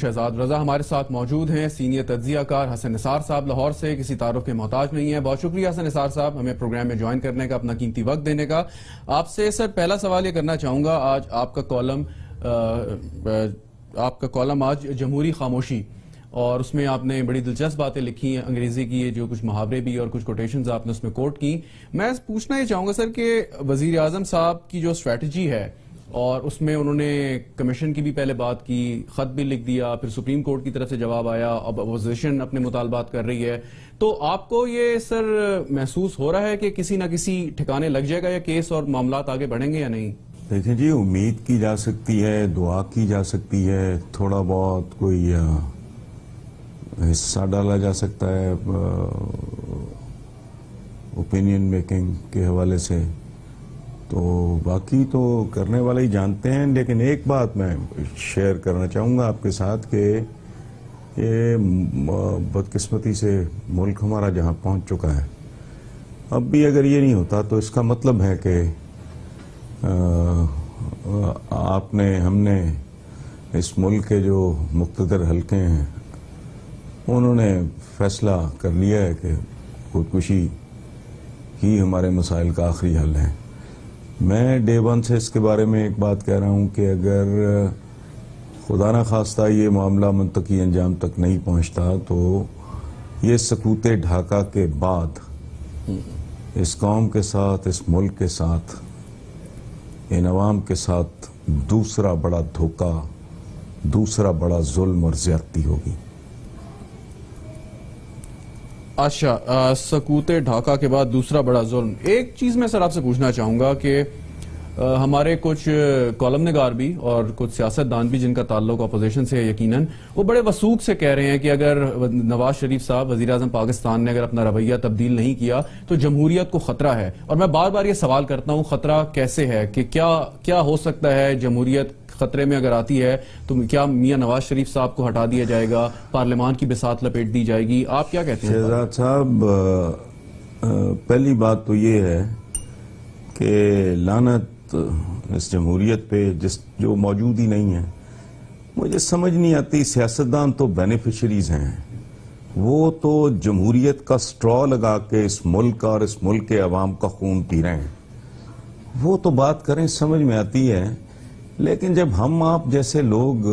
शहजाद रजा हमारे साथ मौजूद हैं सीनियर तजिया कार हसन निसार साहब लाहौर से किसी तारफ के मोहताज नहीं है बहुत शुक्रिया हसन निसार साहब हमें प्रोग्राम में ज्वाइन करने का अपना कीमती वक्त देने का आपसे सर पहला सवाल ये करना चाहूंगा आज आपका कॉलम आपका कॉलम आज जमहूरी खामोशी और उसमें आपने बड़ी दिलचस्प बातें लिखी हैं अंग्रेजी की है जो कुछ मुहावरे भी और कुछ कोटेशन आपने उसमें कोट की मैं पूछना ये चाहूंगा सर कि वजीर आजम साहब की जो स्ट्रेटजी है और उसमें उन्होंने कमीशन की भी पहले बात की खत भी लिख दिया फिर सुप्रीम कोर्ट की तरफ से जवाब आया अब अपोजिशन अपने मुतालबात कर रही है तो आपको ये सर महसूस हो रहा है कि किसी ना किसी ठिकाने लग जाएगा या केस और मामला आगे बढ़ेंगे या नहीं देखिए जी उम्मीद की जा सकती है दुआ की जा सकती है थोड़ा बहुत कोई हिस्सा डाला जा सकता है ओपिनियन मेकिंग के हवाले से तो बाकी तो करने वाले ही जानते हैं लेकिन एक बात मैं शेयर करना चाहूँगा आपके साथ कि ये बदकिस्मती से मुल्क हमारा जहाँ पहुँच चुका है अब भी अगर ये नहीं होता तो इसका मतलब है कि आपने हमने इस मुल्क के जो मुख्तर हलके हैं उन्होंने फैसला कर लिया है कि खुदकुशी ही हमारे मसाइल का आखिरी हल है मैं डे वन से इसके बारे में एक बात कह रहा हूँ कि अगर खुदा न खास्ता ये मामला मनतकी अंजाम तक नहीं पहुँचता तो ये सकूत ढाका के बाद इस कौम के साथ इस मुल्क के साथ इन आवाम के साथ दूसरा बड़ा धोखा दूसरा बड़ा जुल्म और ज्यादती होगी अच्छा सकूत ढाका के बाद दूसरा बड़ा जुल्म एक चीज मैं सर आपसे पूछना चाहूंगा कि हमारे कुछ कॉलम नगार भी और कुछ सियासतदान भी जिनका ताल्लुक अपोजिशन से है यकीनन वो बड़े वसूख से कह रहे हैं कि अगर नवाज शरीफ साहब वजी अजम पाकिस्तान ने अगर अपना रवैया तब्दील नहीं किया तो जमहूरियत को खतरा है और मैं बार बार ये सवाल करता हूँ खतरा कैसे है कि क्या क्या हो सकता है जमहूरियत खतरे में अगर आती है तो क्या मियाँ नवाज शरीफ साहब को हटा दिया जाएगा पार्लियामान की बिसात लपेट दी जाएगी आप क्या कहते हैं शहजाद साहब पहली बात तो ये है कि लानत इस जमहूरीत पे जिस जो मौजूद ही नहीं है मुझे समझ नहीं आती सियासतदान तो बेनिफिशरीज हैं वो तो जमहूरियत का स्ट्रॉ लगा के इस मुल्क और इस मुल्क के अवाम का खून पी रहे हैं वो तो बात करें समझ में आती है लेकिन जब हम आप जैसे लोग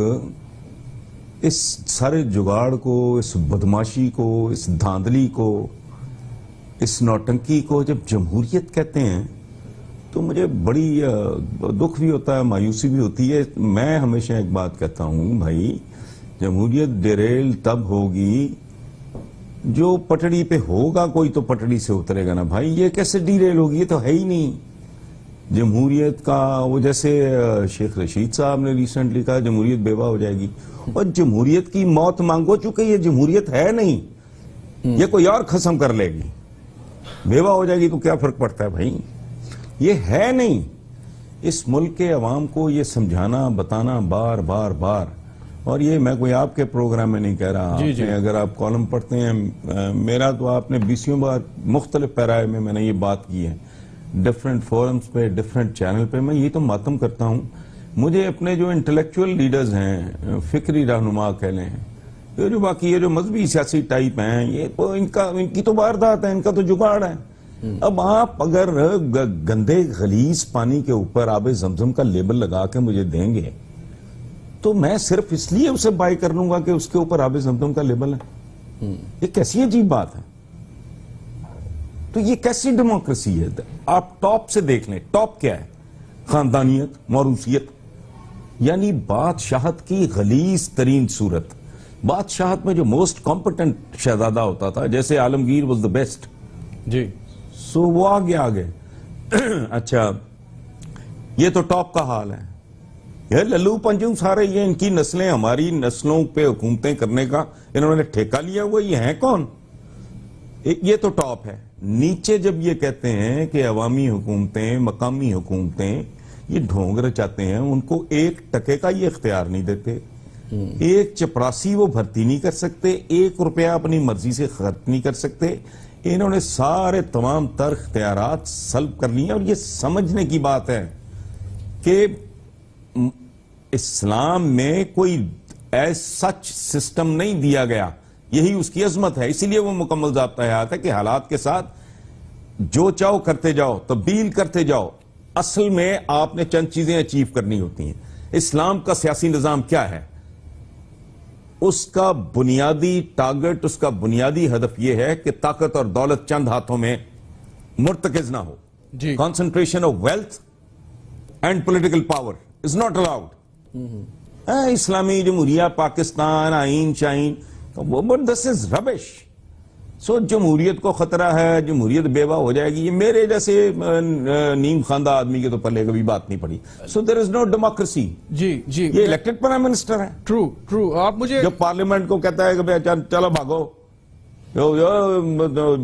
इस सारे जुगाड़ को इस बदमाशी को इस धांधली को इस नौटंकी को जब जमहूरियत कहते हैं तो मुझे बड़ी दुख भी होता है मायूसी भी होती है मैं हमेशा एक बात कहता हूं भाई जमहूरियत डेरेल तब होगी जो पटड़ी पे होगा कोई तो पटड़ी से उतरेगा ना भाई ये कैसे डीरेल होगी ये तो है ही नहीं जमहूरियत का वो जैसे शेख रशीद साहब ने रिसेंटली कहा जमहूरियत बेवा हो जाएगी और जमहूरियत की मौत मांगो चूंकि ये जमहूरियत है नहीं हम्म। ये कोई और खसम कर लेगी बेवा हो जाएगी तो क्या फर्क पड़ता है भाई ये है नहीं इस मुल्क के अवाम को ये समझाना बताना बार बार बार और ये मैं कोई आपके प्रोग्राम में नहीं कह रहा जी जी। अगर आप कॉलम पढ़ते हैं मेरा तो आपने बीसियों बार मुख्तलिफ पैराए में मैंने ये बात की है डिफरेंट फोरम्स पे डिफरेंट चैनल पे मैं ये तो मातम करता हूँ मुझे अपने जो इंटेलेक्चुअल लीडर्स हैं फिक्री रहनुमा कह लें ये जो बाकी ये जो मजहबी सियासी टाइप हैं ये तो इनका इनकी तो वारदात है इनका तो जुगाड़ है हम्म। अब आप अगर गंदे खलीस पानी के ऊपर आब जमजम का लेबल लगा के मुझे देंगे तो मैं सिर्फ इसलिए उसे बाय कर लूंगा कि उसके ऊपर आब जमजम का लेबल है हम्म। ये कैसी अजीब बात है तो ये कैसी डेमोक्रेसी है आप टॉप से देख लें टॉप क्या है खानदानियत मौरूसीत यानी बादशाहत की गलीस तरीन सूरत बादशाहत में जो मोस्ट कॉम्पिटेंट शहजादा होता था जैसे आलमगीर वॉज द बेस्ट जी सो वो आगे आगे अच्छा ये तो टॉप का हाल है यह लल्लू पंजू सारे ये इनकी नस्लें हमारी नस्लों पे हुकूमतें करने का इन्होंने ठेका लिया हुआ ये हैं कौन ये तो टॉप है नीचे जब ये कहते हैं कि अवामी हुकूमतें मकामी हुकूमतें ये ढोंग रचाते हैं उनको एक टके का ये इख्तियार नहीं देते हम्म। एक चपरासी वो भर्ती नहीं कर सकते एक रुपया अपनी मर्जी से खर्च नहीं कर सकते इन्होंने सारे तमाम तर इख्तियार सल्ब कर लिए और ये समझने की बात है कि इस्लाम में कोई ऐसा सच सिस्टम नहीं दिया गया यही उसकी अजमत है इसीलिए वो मुकम्मल जबता हयात है कि हालात के साथ जो चाहो करते जाओ तब्दील करते जाओ असल में आपने चंद चीजें अचीव करनी होती हैं इस्लाम का सियासी निज़ाम क्या है उसका बुनियादी टारगेट उसका बुनियादी हदफ यह है कि ताकत और दौलत चंद हाथों में मुर्तकज ना हो concentration of wealth and political power is not allowed इस्लामी जमहूरिया पाकिस्तान आइन शाइन वुमन दिस इज रबिश सो जमहूरियत को खतरा है जमहूरियत बेवा हो जाएगी ये मेरे जैसे नीम खानदा आदमी के तो पहले कभी बात नहीं पड़ी so there is no democracy जी जी ये इलेक्टेड प्राइम मिनिस्टर है ट्रू ट्रू आप मुझे जब पार्लियामेंट को कहता है कि चलो भागो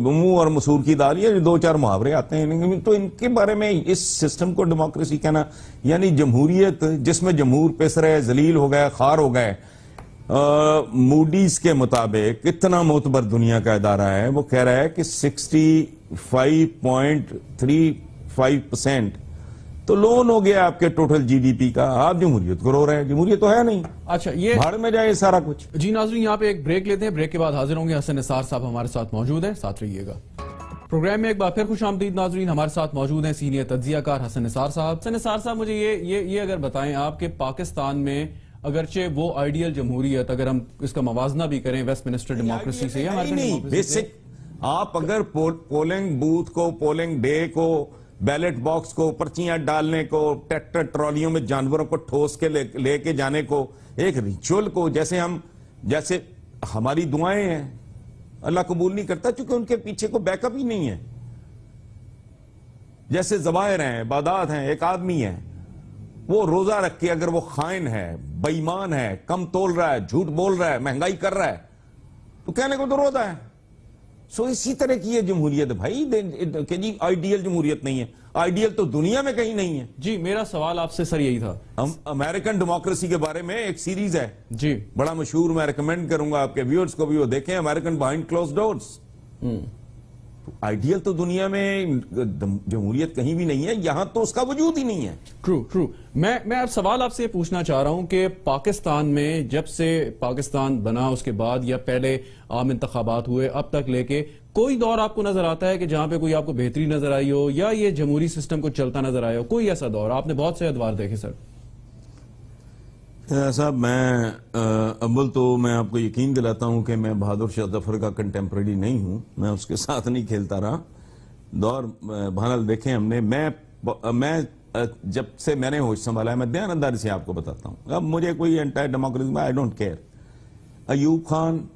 मुंह और मसूर की दाल ये दो चार मुहावरे आते हैं तो इनके बारे में इस सिस्टम को डेमोक्रेसी कहना यानी जमहूरियत जिसमें जमहूर पिस रहे जलील हो गए खार हो गए मूडीज के मुताबिक कितना मोतबर दुनिया का इदारा है वो कह रहा है कि 65.35 परसेंट तो लोन हो गया आपके टोटल जीडीपी का आप जमहूरियत को रो रहे हैं जमहूरियत तो है नहीं अच्छा ये भाड़ में जाए सारा कुछ जी नाजरी यहाँ पे एक ब्रेक लेते हैं ब्रेक के बाद हाजिर होंगे हसन निसार साहब हमारे साथ मौजूद है साथ रहिएगा प्रोग्राम में एक बार फिर खुश आमदीद नाजरीन हमारे साथ मौजूद हैं सीनियर तजिया कार हसन निसार साहब हसन निसार साहब मुझे ये ये ये अगर बताएं आपके पाकिस्तान में अगरचे वो आइडियल जमहूरियत अगर हम इसका मवाजना भी करें वेस्ट मिनिस्टर डेमोक्रेसी से नहीं बेसिक आप अगर पोलिंग बूथ को पोलिंग डे को बैलेट बॉक्स को पर्चियां डालने को ट्रैक्टर ट्रॉलियों में जानवरों को ठोस के ले, लेके जाने को एक रिचुअल को जैसे हम जैसे हमारी दुआएं हैं अल्लाह कबूल नहीं करता क्योंकि उनके पीछे को बैकअप ही नहीं है जैसे जवाहर हैं बादात हैं एक आदमी है वो रोजा रख के अगर वो खाइन है बेईमान है कम तोल रहा है झूठ बोल रहा है महंगाई कर रहा है तो कहने को तो रोजा है सो इसी तरह की है जमहूरियत भाई जी आइडियल जमहूरियत नहीं है आइडियल तो दुनिया में कहीं नहीं है जी मेरा सवाल आपसे सर यही था हम अमेरिकन डेमोक्रेसी के बारे में एक सीरीज है जी बड़ा मशहूर मैं रिकमेंड करूंगा आपके व्यूअर्स को भी वो देखें American behind close doors ideal तो दुनिया में जमहूरियत कहीं भी नहीं है यहां तो उसका वजूद ही नहीं है ट्रू ट्रू मैं मैं अब सवाल आपसे पूछना चाह रहा हूं कि पाकिस्तान में जब से पाकिस्तान बना उसके बाद या पहले आम इंतबात हुए अब तक लेके कोई दौर आपको नजर आता है कि जहां पे कोई आपको बेहतरी नजर आई हो या ये जमहूरी सिस्टम को चलता नजर आया हो कोई ऐसा दौर आपने बहुत से अदवार देखे सर साहब मैं अव्वल तो मैं आपको यकीन दिलाता हूँ कि मैं बहादुर शाह जफर का कंटेम्प्रेरी नहीं हूँ मैं उसके साथ नहीं खेलता रहा दौर बहरहाल देखें हमने मैं मैं जब से मैंने होश संभाला है मैं ध्यानदारी से आपको बताता हूँ अब मुझे कोई entire democracy I don't care Ayub Khan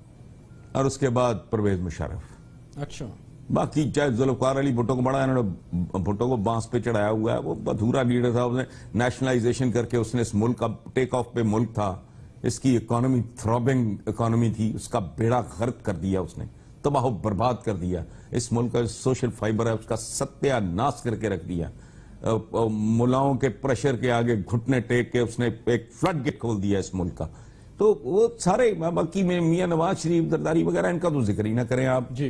और उसके बाद परवेज मुशरफ अच्छा बाकी चाहे जुल्फकार अली भुट्टो को बड़ा इन्होंने भुट्टो को बांस पे चढ़ाया हुआ है वो अधूरा लीडर था उसने नेशनलाइजेशन करके उसने इस मुल्क का टेक ऑफ पे मुल्क था इसकी इकोनॉमी थ्रॉबिंग इकोनॉमी थी उसका बेड़ा गर्क कर दिया उसने तबाह बर्बाद कर दिया इस मुल्क का सोशल फाइबर है उसका सत्यानाश करके रख दिया मुलाओं के प्रेशर के आगे घुटने टेक के उसने एक फ्लड गेट खोल दिया इस मुल्क का तो वो सारे बाकी मियाँ नवाज शरीफ दरदारी वगैरह इनका तो जिक्र ही ना करें आप जी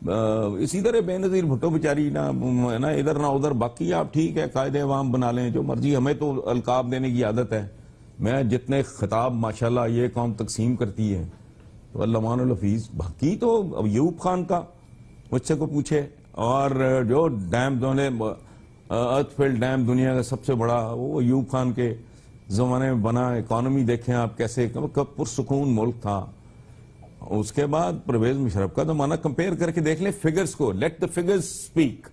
इस है बेनज़ीर भुट्टो बेचारी ना ना इधर ना उधर बाकी आप ठीक है कायद अवाम बना लें जो मर्जी हमें तो अलकाब देने की आदत है मैं जितने खिताब माशाल्लाह ये कौम तकसीम करती है तो अल्लाफीज बाकी तो अब यूब खान का मुझसे को पूछे और जो डैम दोनों अर्थफेल्ड डैम दुनिया का सबसे बड़ा वो यूब खान के ज़माने में बना इकानमी देखें आप कैसे कब पुरसकून मुल्क था उसके बाद परवेज मुशरफ का तो माना कंपेयर करके देख लें फिगर्स को लेट द फिगर्स स्पीक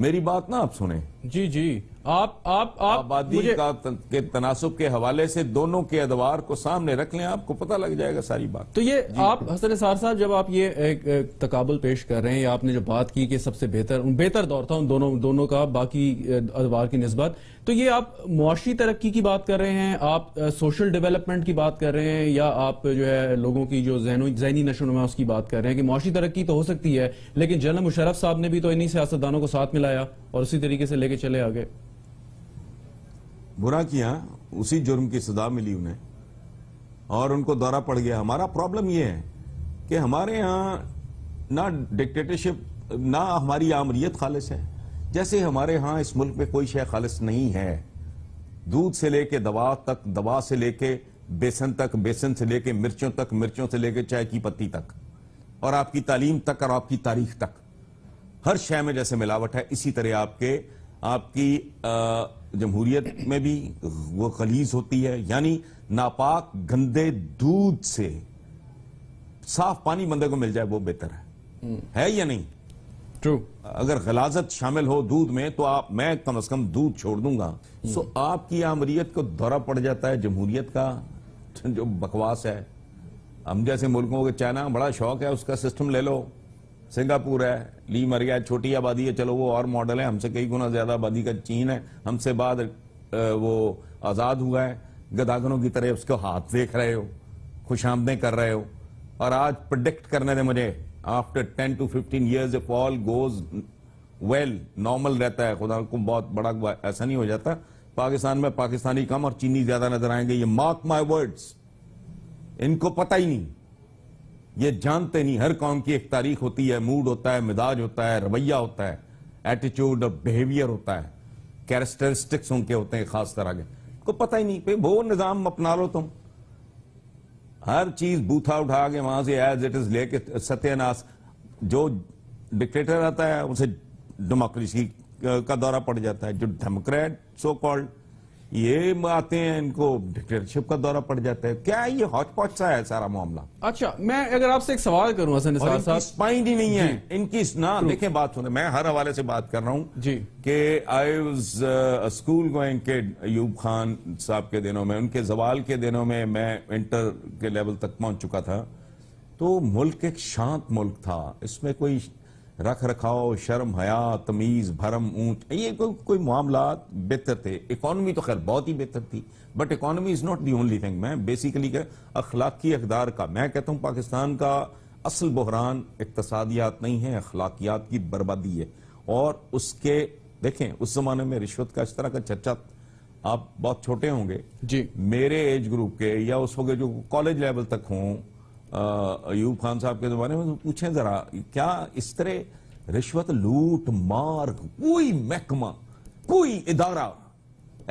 मेरी बात ना आप सुने जी जी आप आप आप आबादी मुझे... का त, के तनासब के हवाले से दोनों के अदवार को सामने रख लें आपको पता लग जाएगा सारी बात तो ये आप हसन सार साहब जब आप ये एक, एक तकाबल पेश कर रहे हैं या आपने जो बात की कि सबसे बेहतर बेहतर दौर था उन दोनों दोनों का बाकी अदवार की नस्बत तो ये आप मुआशी तरक्की की बात कर रहे हैं आप सोशल डेवलपमेंट की बात कर रहे हैं या आप जो है लोगों की जो जहनी नशोनुमा उसकी बात कर रहे हैं कि मुआशी तरक्की तो हो सकती है लेकिन जनरल मुशरफ साहब ने भी तो इन्हीं सियासतदानों को साथ मिलाया और उसी तरीके से लेकर लेके चले आगे बुरा किया उसी जुर्म की सजा मिली उन्हें और उनको दौरा पड़ गया हमारा प्रॉब्लम यह है कि हमारे यहां ना डिक्टेटरशिप ना हमारी आमरीत खालिश है जैसे हमारे यहां इस मुल्क में कोई शय खालिश नहीं है दूध से लेके दवा तक दवा से लेके बेसन तक बेसन से लेके मिर्चों तक मिर्चों से लेके चाय की पत्ती तक और आपकी तालीम तक और आपकी तारीख तक हर शय में जैसे मिलावट है इसी तरह आपके आपकी जमहूरियत में भी वो खलीज होती है यानी नापाक गंदे दूध से साफ पानी बंदे को मिल जाए वो बेहतर है हम्म। है या नहीं ट्रू अगर गलाजत शामिल हो दूध में तो आप मैं कम अज कम दूध छोड़ दूंगा हम्म। सो आपकी आमरीत को दौरा पड़ जाता है जमहूरियत का जो बकवास है हम जैसे मुल्कों के चाइना बड़ा शौक है उसका सिस्टम ले लो सिंगापुर है ली मर गया छोटी आबादी है चलो वो और मॉडल है हमसे कई गुना ज्यादा आबादी का चीन है हमसे बाद वो आजाद हुआ है गदागनों की तरह उसको हाथ देख रहे हो खुश कर रहे हो और आज प्रोडिक्ट करने दे मुझे after ten to fifteen years if all goes well normal रहता है खुदा को बहुत बड़ा ऐसा नहीं हो जाता पाकिस्तान में पाकिस्तानी कम और चीनी ज्यादा नजर आएंगे ये मार्क माई वर्ड्स इनको पता ही नहीं ये जानते नहीं हर कौम की एक तारीख होती है मूड होता है मिजाज होता है रवैया होता है एटीट्यूड और बिहेवियर होता है कैरेक्टरिस्टिक्स उनके होते हैं खास तरह के को पता ही नहीं वो निज़ाम अपना लो तुम हर चीज बूथा उठा के वहां से एज इट इज लेके सत्यानाश जो डिक्टेटर आता है उसे डेमोक्रेसी का दौरा पड़ जाता है जो डेमोक्रेट सो कॉल्ड ये आते हैं इनको डिक्टेटरशिप का दौरा पड़ जाता है क्या ये हॉचपॉच सा है सारा मामला अच्छा मैं अगर आपसे एक सवाल करूं हसन साहब स्पाइंड ही नहीं है इनकी ना देखे बात सुने मैं हर हवाले से बात कर रहा हूं जी के आई वाज स्कूल गोइंग के अयूब खान साहब के दिनों में उनके जवाल के दिनों में मैं इंटर के लेवल तक पहुंच चुका था तो मुल्क एक शांत मुल्क था इसमें कोई रख रखाव शर्म हया तमीज़ भरम ऊंच ये कोई कोई मामला बेहतर थे इकानमी तो खैर बहुत ही बेहतर थी but economy is not the only thing मैं बेसिकली क्या अखलाकी अकदार का मैं कहता हूँ पाकिस्तान का असल बहरान इकतसादियात नहीं है अखलाकियात की बर्बादी है और उसके देखें उस जमाने में रिश्वत का इस तरह का चर्चा आप बहुत छोटे होंगे जी मेरे एज ग्रुप के या उस हो जो कॉलेज लेवल तक हों अयूब खान साहब के जमाने में तो पूछे जरा क्या इस तरह रिश्वत लूट मार कोई महकमा कोई इदारा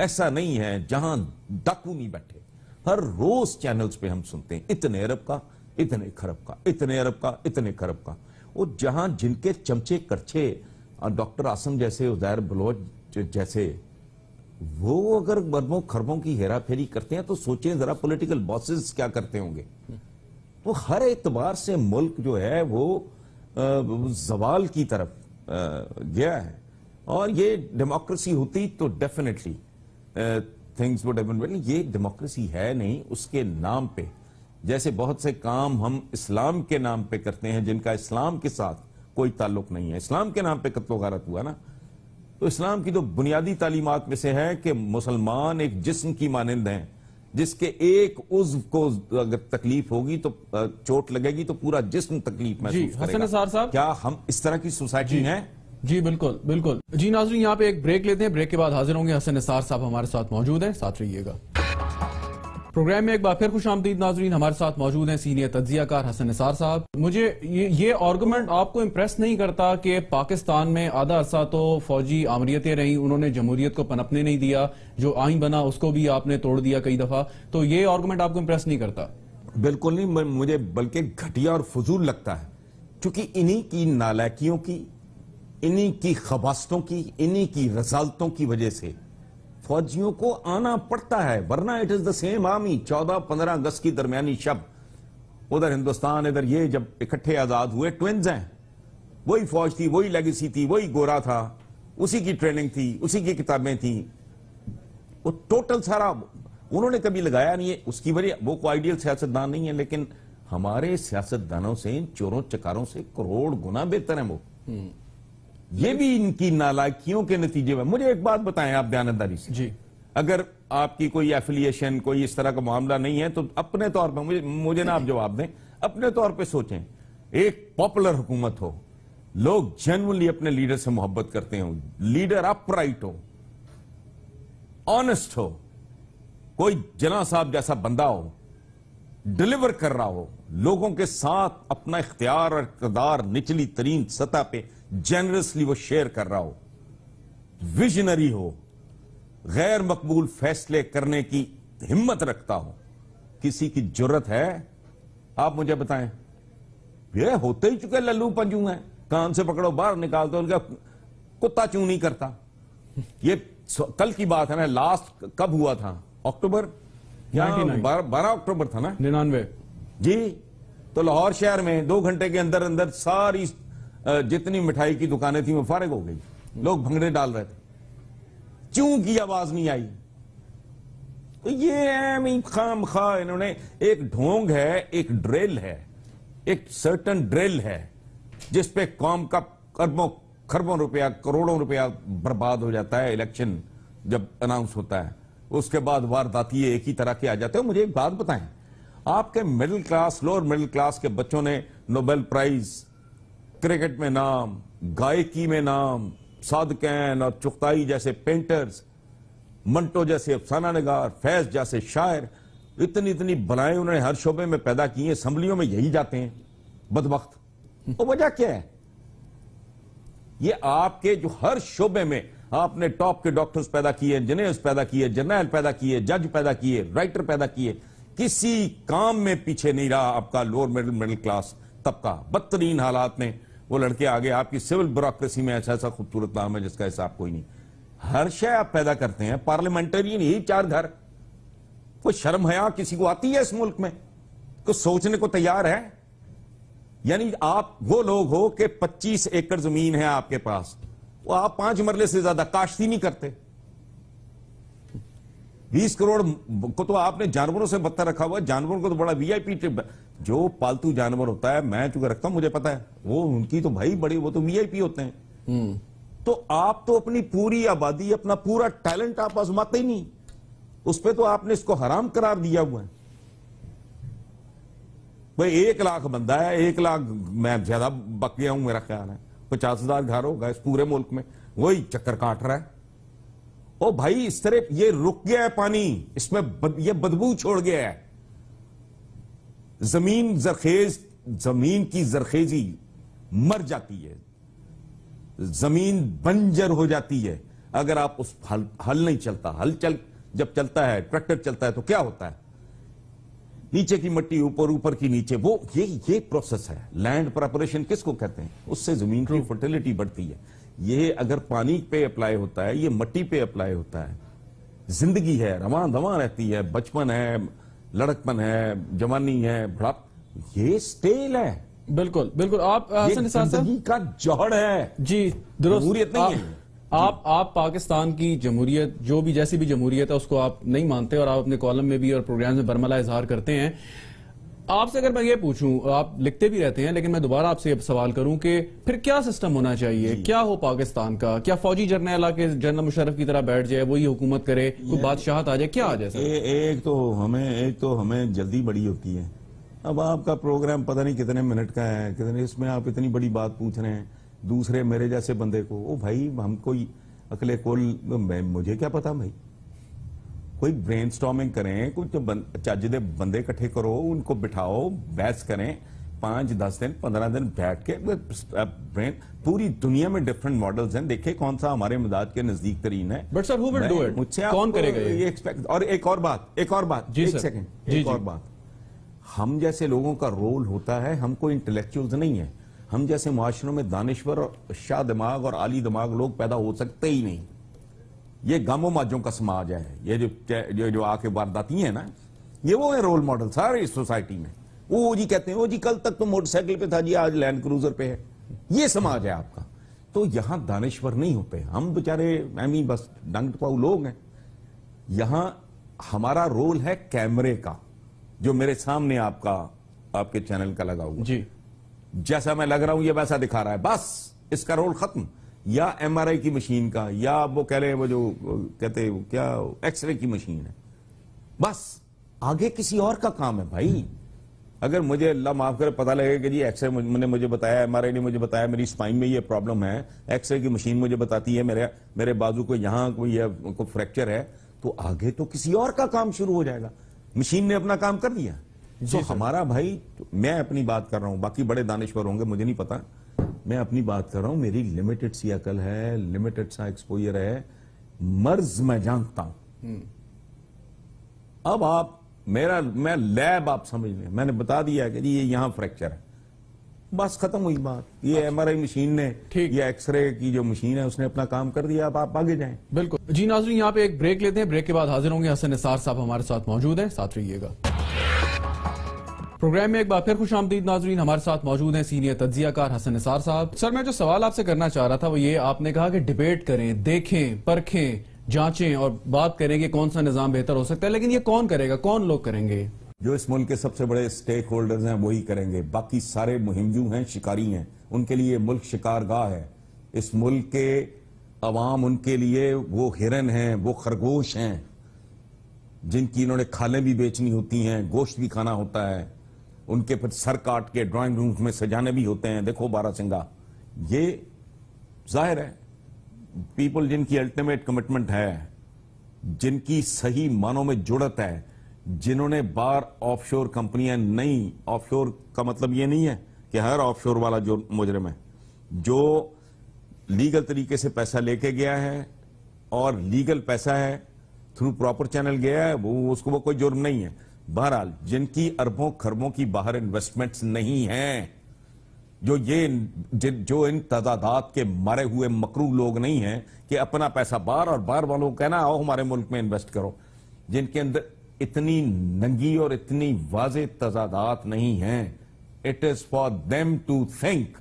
ऐसा नहीं है जहां डाकू नहीं बैठे हर रोज चैनल्स पे हम सुनते हैं इतने अरब का इतने खरब का इतने अरब का इतने खरब का वो जहां जिनके चमचे करछे डॉक्टर आसम जैसे उजैर बलोच जैसे वो अगर बरबों खरबों की हेरा फेरी करते हैं तो सोचें जरा पॉलिटिकल बॉसेस क्या करते होंगे तो हर एतबार से मुल्क जो है वो जवाल की तरफ गया है और ये डेमोक्रेसी होती तो डेफिनेटली थिंग्स वुड हैपन ये डेमोक्रेसी है नहीं उसके नाम पे जैसे बहुत से काम हम इस्लाम के नाम पे करते हैं जिनका इस्लाम के साथ कोई ताल्लुक नहीं है इस्लाम के नाम पे कत्लो गारत हुआ ना तो इस्लाम की तो बुनियादी तालीमत में से है कि मुसलमान एक जिस्म की मानंद हैं जिसके एक उज्व को अगर तकलीफ होगी तो चोट लगेगी तो पूरा जिस्म तकलीफ महसूस हसन साहब क्या हम इस तरह की सोसाइटी है जी बिल्कुल बिल्कुल जी नाजरीन यहाँ पे एक ब्रेक लेते हैं ब्रेक के बाद हाजिर होंगे हसन निसार साहब हमारे साथ मौजूद हैं साथ रहिएगा प्रोग्राम में एक बार फिर खुश आमदीद नाजरीन हमारे साथ मौजूद हैं सीनियर तजिया कार हसन निसार साहब मुझे ये, ये आर्गूमेंट आपको इम्प्रेस नहीं करता कि पाकिस्तान में आधा अरसा तो फौजी आमरीतें रहीं उन्होंने जमहूरियत को पनपने नहीं दिया जो आइन बना उसको भी आपने तोड़ दिया कई दफा तो ये आर्गूमेंट आपको इम्प्रेस नहीं करता बिल्कुल नहीं मुझे बल्कि घटिया और फजूल लगता है क्योंकि इन्हीं की नालकियों की इन्हीं की खबास्तों की इन्हीं की रसालतों की वजह से फौजियों को आना पड़ता है वरना it is the same army चौदह पंद्रह अगस्त की दरमियानी शब उधर हिंदुस्तान इधर ये जब इकट्ठे आजाद हुए ट्विंस हैं वही फौज थी वही लेगेसी थी वही गोरा था उसी की ट्रेनिंग थी उसी की किताबें थी वो टोटल सारा उन्होंने कभी लगाया नहीं है उसकी वजह वो को आइडियल सियासतदान नहीं है लेकिन हमारे सियासतदानों से चोरों चकारों से करोड़ गुना बेहतर है वो हम्म। ये भी इनकी नालायकियों के नतीजे में मुझे एक बात बताएं आप ध्यानदारी से जी अगर आपकी कोई एफिलिएशन कोई इस तरह का मामला नहीं है तो अपने तौर पर मुझे मुझे ना आप जवाब दें अपने तौर पर सोचें एक पॉपुलर हुकूमत हो लोग जनरली अपने लीडर से मोहब्बत करते हो लीडर अपराइट हो ऑनेस्ट हो कोई जना साहब जैसा बंदा हो डिलीवर कर रहा हो लोगों के साथ अपना इख्तियार और इकतदार निचली तरीन सतह पर जनरसली वो शेयर कर रहा हो विजनरी हो गैर मकबूल फैसले करने की हिम्मत रखता हो किसी की जरूरत है आप मुझे बताएं ये होते ही चुके लल्लू पंजू हैं कान से पकड़ो बाहर निकाल दो उनका कुत्ता चू नहीं करता ये कल की बात है ना लास्ट कब हुआ था अक्टूबर बारह अक्टूबर था ना निन्यानवे जी तो लाहौर शहर में दो घंटे के अंदर अंदर सारी जितनी मिठाई की दुकानें थी वो फारिग हो गई लोग भंगड़े डाल रहे थे क्यों की आवाज नहीं आई तो ये खाम खा इन्होंने एक ढोंग है एक ड्रिल है एक सर्टन ड्रिल है जिसपे कौम का अरबों खरबों रुपया करोड़ों रुपया बर्बाद हो जाता है इलेक्शन जब अनाउंस होता है उसके बाद वारदाती एक ही तरह के आ जाते हैं मुझे एक बात बताएं आपके middle class lower middle class के बच्चों ने नोबेल प्राइज क्रिकेट में नाम गायकी में नाम सादकैन और चुख्ताई जैसे पेंटर्स मंटो जैसे अफसाना नगार फैज जैसे शायर इतनी इतनी बलाएं उन्होंने हर शोबे में पैदा की हैं असम्बलियों में यही जाते हैं बदबक तो वजह क्या है ये आपके जो हर शोबे में आपने टॉप के डॉक्टर्स पैदा किए इंजीनियर्स पैदा किए जर्नल पैदा किए जज पैदा किए राइटर पैदा किए किसी काम में पीछे नहीं रहा आपका लोअर मिडिल मिडिल क्लास तबका बदतरीन हालात में वो लड़के आगे आपकी सिविल ब्यूरोक्रेसी में ऐसा ऐसा खूबसूरत नाम है जिसका हिसाब कोई नहीं हर शय आप पैदा करते हैं पार्लियामेंटेरियन ही चार घर कोई शर्म हया हाँ, किसी को आती है इस मुल्क में कुछ सोचने को तैयार है यानी आप वो लोग हो कि 25 एकड़ जमीन है आपके पास वो आप पांच मरले से ज्यादा काश्ती नहीं करते बीस करोड़ को तो आपने जानवरों से बत्ता रखा हुआ जानवरों को तो बड़ा वीआईपी जो पालतू जानवर होता है मैं चूंकि रखता हूं मुझे पता है वो उनकी तो भाई बड़ी वो तो वीआईपी होते हैं हम्म। तो आप तो अपनी पूरी आबादी अपना पूरा टैलेंट आप आजमाते ही नहीं उस पर तो आपने इसको हराम करार दिया हुआ है भाई एक लाख बंदा है एक लाख मैं ज्यादा बक गया हूं मेरा ख्याल है पचास हजार घर होगा इस पूरे मुल्क में वही चक्कर काट रहा है ओ भाई इस तरह ये रुक गया है पानी इसमें बद, ये बदबू छोड़ गया है जमीन जरखेज जमीन की जरखेजी मर जाती है जमीन बंजर हो जाती है अगर आप उस हल हल नहीं चलता हल चल जब चलता है ट्रैक्टर चलता है तो क्या होता है नीचे की मट्टी ऊपर ऊपर की नीचे वो ये ये प्रोसेस है लैंड प्रपरेशन किसको कहते हैं उससे जमीन की फर्टिलिटी बढ़ती है ये अगर पानी पे अप्लाई होता है ये मट्टी पे अप्लाई होता है जिंदगी है रवा दवा रहती है बचपन है लड़कपन है जवानी है बड़ा ये स्टेल है बिल्कुल बिल्कुल आप जिंदगी का जौहर है जी जमहूरियत नहीं है आप आप पाकिस्तान की जमहूरियत जो भी जैसी भी जमहूरियत है उसको आप नहीं मानते और आप अपने कॉलम में भी और प्रोग्राम में बरमला इजहार करते हैं आपसे अगर मैं ये पूछूं आप लिखते भी रहते हैं लेकिन मैं दोबारा आपसे सवाल करूं कि फिर क्या सिस्टम होना चाहिए क्या हो पाकिस्तान का क्या फौजी जर्नल आके जनरल मुशरफ की तरह बैठ जाए वही हुकूमत करे कोई बादशाहत आ जाए क्या आ जाए ए, एक तो हमें एक तो हमें जल्दी बड़ी होती है अब आपका प्रोग्राम पता नहीं कितने मिनट का है कितने इसमें आप इतनी बड़ी बात पूछ रहे हैं दूसरे मेरे जैसे बंदे को ओ भाई हमको अकले कोल मुझे क्या पता भाई कोई ब्रेन स्टॉमिंग करें कुछ चज अच्छा, के बंदे इकट्ठे करो उनको बिठाओ बहस करें पांच दस दिन पंद्रह दिन बैठ के ब्रेन पूरी दुनिया में डिफरेंट मॉडल्स हैं देखे कौन सा हमारे मदाद के नजदीक तरीन है बट सर मुझसे कौन करेगा ये एक्सपेक्ट और एक और बात एक और बात जी एक सेकेंड एक और बात हम जैसे लोगों का रोल होता है हम कोई इंटेलेक्चुअल्स नहीं है हम जैसे माशरों में दानश्वर और शाह दिमाग और आली दिमाग लोग पैदा हो सकते ही नहीं ये गमो माजों का समाज है ये जो जो, जो आके वारदाती है ना ये वो है रोल मॉडल सारी सोसाइटी में वो जी कहते हैं वो जी कल तक तो मोटरसाइकिल पे था जी आज लैंड क्रूजर पे है ये समाज है आपका तो यहां दानश्वर नहीं होते हम बेचारे ही बस डंग पाऊ लोग हैं यहां हमारा रोल है कैमरे का जो मेरे सामने आपका आपके चैनल का लगा हुआ जी जैसा मैं लग रहा हूं ये वैसा दिखा रहा है बस इसका रोल खत्म या एमआरआई की मशीन का या वो कह रहे हैं वो जो कहते हैं क्या एक्सरे की मशीन है बस आगे किसी और का काम है भाई अगर मुझे अल्लाह माफ करे पता लगे कि जी एक्सरे मैंने मुझे बताया एम ने मुझे बताया मेरी स्पाइन में ये प्रॉब्लम है एक्सरे की मशीन मुझे बताती है मेरे मेरे बाजू को यहाँ कोई को फ्रैक्चर है तो आगे तो किसी और का काम शुरू हो जाएगा मशीन ने अपना काम कर दिया तो हमारा भाई तो मैं अपनी बात कर रहा हूँ बाकी बड़े दानश्वर होंगे मुझे नहीं पता मैं अपनी बात कर रहा हूं मेरी लिमिटेड सी अकल है लिमिटेड सा एक्सपोजर है मर्ज मैं जानता हूं हम्म। अब आप मेरा मैं लैब आप समझ लें मैंने बता दिया कि जी ये यहां फ्रैक्चर है बस खत्म हुई बात ये एमआरआई अच्छा। मशीन ने ये एक्सरे की जो मशीन है उसने अपना काम कर दिया अब आप आगे जाएं बिल्कुल जी नाजरी यहाँ पे एक ब्रेक लेते हैं ब्रेक के बाद हाजिर होंगे हसन निसार साहब हमारे साथ मौजूद हैं साथ रहिएगा प्रोग्राम में एक बार फिर खुश आमदीद नाजरीन हमारे साथ मौजूद हैं सीनियर तजियाकार हसन निसार साहब सर मैं जो सवाल आपसे करना चाह रहा था वो ये आपने कहा कि डिबेट करें देखें परखें जांचें और बात करें कि कौन सा निज़ाम बेहतर हो सकता है लेकिन ये कौन करेगा कौन लोग करेंगे जो इस मुल्क के सबसे बड़े स्टेक होल्डर्स हैं वही करेंगे बाकी सारे मुहिमजू हैं शिकारी हैं उनके लिए मुल्क शिकारगाह है इस मुल्क के अवाम उनके लिए वो हिरन हैं वो खरगोश हैं जिनकी इन्होंने खालें भी बेचनी होती हैं गोश्त भी खाना होता है उनके फिर सर काट के ड्राइंग रूम में सजाने भी होते हैं देखो बारा सिंगा ये जाहिर है पीपल जिनकी अल्टीमेट कमिटमेंट है जिनकी सही मानों में जुड़त है जिन्होंने बार ऑफशोर कंपनियां नहीं ऑफशोर का मतलब ये नहीं है कि हर ऑफशोर वाला जो मुजरम है जो लीगल तरीके से पैसा लेके गया है और लीगल पैसा है थ्रू प्रॉपर चैनल गया है वो उसको वो कोई जुर्म नहीं है बहरहाल जिनकी अरबों खरबों की बाहर इन्वेस्टमेंट्स नहीं हैं जो ये जो इन तजादात के मरे हुए मकरू लोग नहीं हैं कि अपना पैसा बाहर और बाहर वालों को कहना आओ हमारे मुल्क में इन्वेस्ट करो जिनके अंदर इतनी नंगी और इतनी वाज तजादात नहीं हैं it is for them to think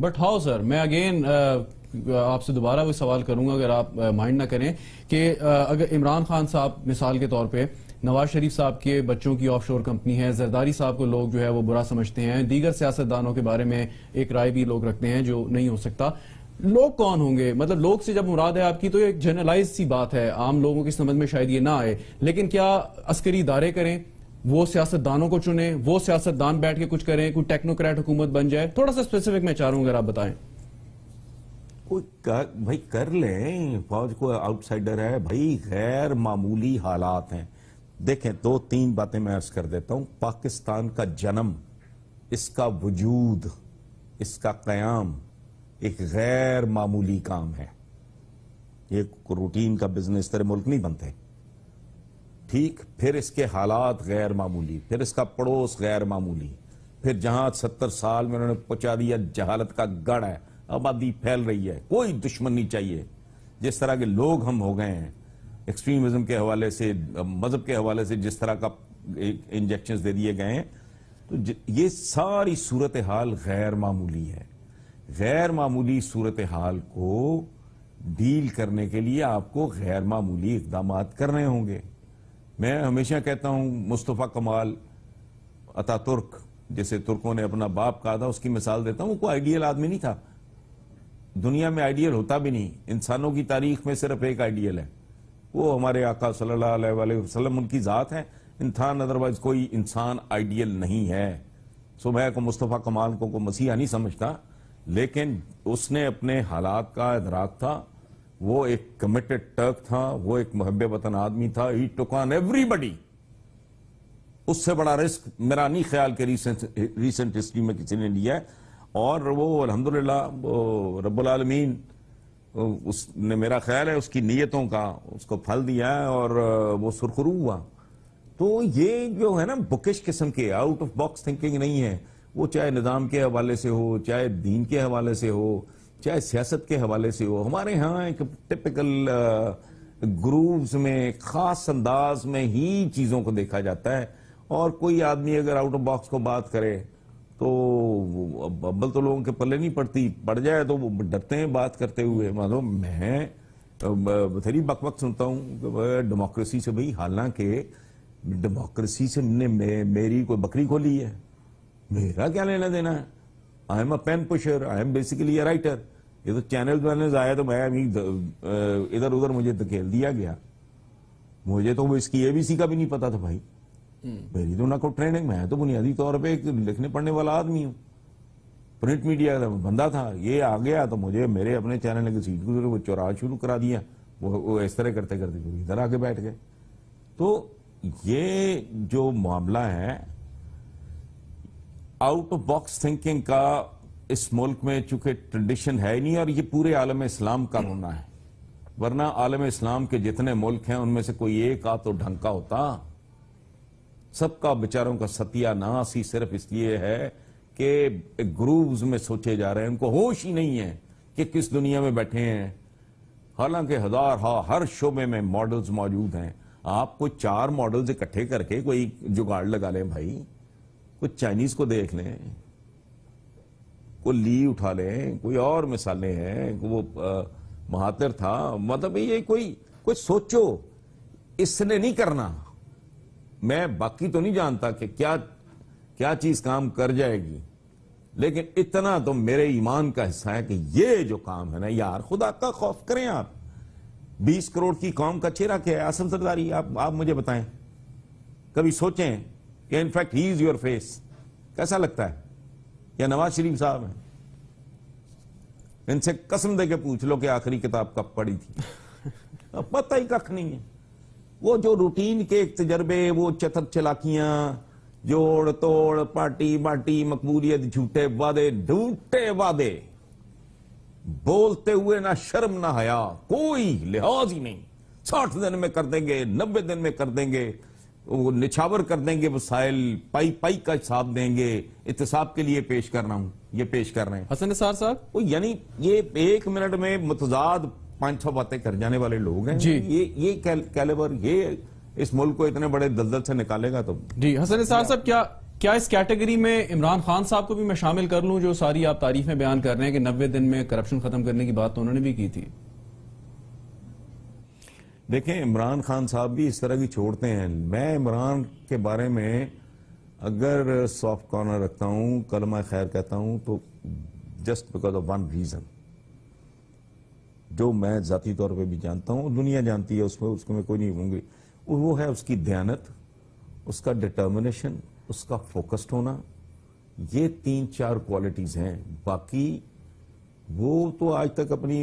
but how sir मैं अगेन आपसे दोबारा वो सवाल करूंगा अगर आप माइंड ना करें कि अगर इमरान खान साहब मिसाल के तौर पे नवाज शरीफ साहब के बच्चों की ऑफशोर कंपनी है जरदारी साहब को लोग जो है वो बुरा समझते हैं दीगर सियासतदानों के बारे में एक राय भी लोग रखते हैं जो नहीं हो सकता लोग कौन होंगे मतलब लोग से जब मुराद है आपकी तो एक जनरलाइज सी बात है आम लोगों की समझ में शायद ये ना आए लेकिन क्या अस्करी इदारे करें वो सियासतदानों को चुने वो सियासतदान बैठ के कुछ करें कोई टेक्नोक्रेट हुकूमत बन जाए थोड़ा सा स्पेसिफिक मैं चाह रहा हूं अगर आप बताएं कोई कर, भाई कर लें फौज को आउटसाइडर है भाई गैर मामूली हालात हैं देखें दो तीन बातें मैं अर्ज कर देता हूं पाकिस्तान का जन्म इसका वजूद इसका क्याम एक गैर मामूली काम है ये रूटीन का बिजनेस तेरे मुल्क नहीं बनते ठीक फिर इसके हालात गैर मामूली फिर इसका पड़ोस गैर मामूली फिर जहां सत्तर साल में उन्होंने पहुंचा दिया जहालत का गढ़ है आबादी फैल रही है कोई दुश्मन नहीं चाहिए जिस तरह के लोग हम हो गए हैं एक्सट्रीमिज्म के हवाले से मजहब के हवाले से जिस तरह का इंजेक्शन दे दिए गए हैं तो ये सारी सूरत हाल गैर मामूली है गैर मामूली सूरत हाल को डील करने के लिए आपको गैर मामूली इकदाम करने होंगे मैं हमेशा कहता हूं मुस्तफ़ा कमाल अता तुर्क जैसे तुर्कों ने अपना बाप कहा था उसकी मिसाल देता हूँ वो कोई आइडियल आदमी नहीं था दुनिया में आइडियल होता भी नहीं इंसानों की तारीख में सिर्फ एक आइडियल है वो हमारे आका सल्लल्लाहु अलैहि वसल्लम उनकी ज़ात है इंसान अदरवाइज कोई इंसान आइडियल नहीं है सो मैं को मुस्तफ़ा कमाल को, को मसीहा नहीं समझता लेकिन उसने अपने हालात का इधराक था वो एक कमिटेड टर्क था वो एक मुहब वतन आदमी था ही टुक ऑन एवरीबडी उससे बड़ा रिस्क मेरा नहीं ख्याल के रिसेंट हिस्ट्री में किसी ने लिया है और वो अलहमदिल्ला रबालमीन उसने मेरा ख्याल है उसकी नीयतों का उसको फल दिया है और वो सुरखरू हुआ तो ये जो है ना बुकिश किस्म के आउट ऑफ बॉक्स थिंकिंग नहीं है वो चाहे निज़ाम के हवाले से हो चाहे दीन के हवाले से हो चाहे सियासत के हवाले से हो हमारे यहाँ एक टिपिकल ग्रूव्स में ख़ास अंदाज में ही चीज़ों को देखा जाता है और कोई आदमी अगर आउट ऑफ बॉक्स को बात करे तो अब्बल तो लोगों के पल्ले नहीं पड़ती पड़ जाए तो वो डरते हैं बात करते हुए मानो मैं बथेरी बक बक सुनता हूँ डेमोक्रेसी से भाई हालांकि डेमोक्रेसी से ने मे, मेरी कोई बकरी खोली है मेरा क्या लेना देना है I am a pen pusher I am basically a writer ये तो चैनल वैनल आया तो मैं अभी इधर उधर मुझे धकेल दिया गया मुझे तो इसकी एबीसी का भी नहीं पता था भाई मेरी तो ना को ट्रेनिंग में तो बुनियादी तौर पे एक लिखने पढ़ने वाला आदमी हूँ प्रिंट मीडिया का बंदा था ये आ गया तो मुझे मेरे अपने चैनल की सीट गुजरे वो चौरा शुरू करा दिया वो, वो इस तरह करते करते फिर इधर आके बैठ गए तो ये जो मामला है आउट ऑफ बॉक्स थिंकिंग का इस मुल्क में चूंकि ट्रेडिशन है नहीं और ये पूरे आलम इस्लाम का होना है वरना आलम इस्लाम के जितने मुल्क हैं उनमें से कोई एक आ तो ढंग का होता सबका बेचारों का सत्यानाश ही सिर्फ इसलिए है कि ग्रूव्स में सोचे जा रहे हैं उनको होश ही नहीं है कि किस दुनिया में बैठे हैं हालांकि हजार हा हर शोबे में मॉडल्स मौजूद हैं आप कोई चार मॉडल्स इकट्ठे करके कोई जुगाड़ लगा लें भाई कोई चाइनीज को देख लें कोई ली उठा लें कोई और मिसालें हैं वो महातर था मतलब ये कोई कुछ सोचो इसने नहीं करना मैं बाकी तो नहीं जानता कि क्या क्या चीज काम कर जाएगी लेकिन इतना तो मेरे ईमान का हिस्सा है कि ये जो काम है ना यार खुदा का खौफ करें आप बीस करोड़ की कौम का चेहरा क्या है आसम सरदारी आप आप मुझे बताएं कभी सोचें कि in fact he is your face कैसा लगता है या नवाज शरीफ साहब हैं इनसे कसम दे के पूछ लो कि आखिरी किताब कब पढ़ी थी पता ही कख नहीं है वो जो रूटीन के एक तजर्बे वो चतर चलाकियां जोड़ तोड़ पार्टी बाटी मकबूलियत झूठे वादे झूठे वादे बोलते हुए ना शर्म ना हया कोई लिहाज ही नहीं साठ दिन में कर देंगे नब्बे दिन में कर देंगे वो निछावर कर देंगे वसाइल पाई पाई का साथ देंगे इतसाब के लिए पेश कर रहा हूं ये पेश कर रहे हैं हसन साहब वो यानी ये एक मिनट में मुतजाद पांच छह बातें कर जाने वाले लोग हैं जी ये ये कैलेबर ये इस मुल्क को इतने बड़े दलदल से निकालेगा तो जी हसन साहब क्या क्या इस कैटेगरी में इमरान खान साहब को भी मैं शामिल कर लूं जो सारी आप में बयान कर रहे हैं कि नब्बे दिन में करप्शन खत्म करने की बात तो उन्होंने भी की थी देखें इमरान खान साहब भी इस तरह की छोड़ते हैं मैं इमरान के बारे में अगर सॉफ्ट कॉर्नर रखता हूं कलमा खैर कहता हूं तो just because of one reason जो मैं ज़ाती तौर पर भी जानता हूँ दुनिया जानती है उसमें उसको मैं कोई नहीं होंगी वो है उसकी दयानत उसका डिटर्मिनेशन उसका फोकस्ड होना ये तीन चार क्वालिटीज़ हैं बाकी वो तो आज तक अपनी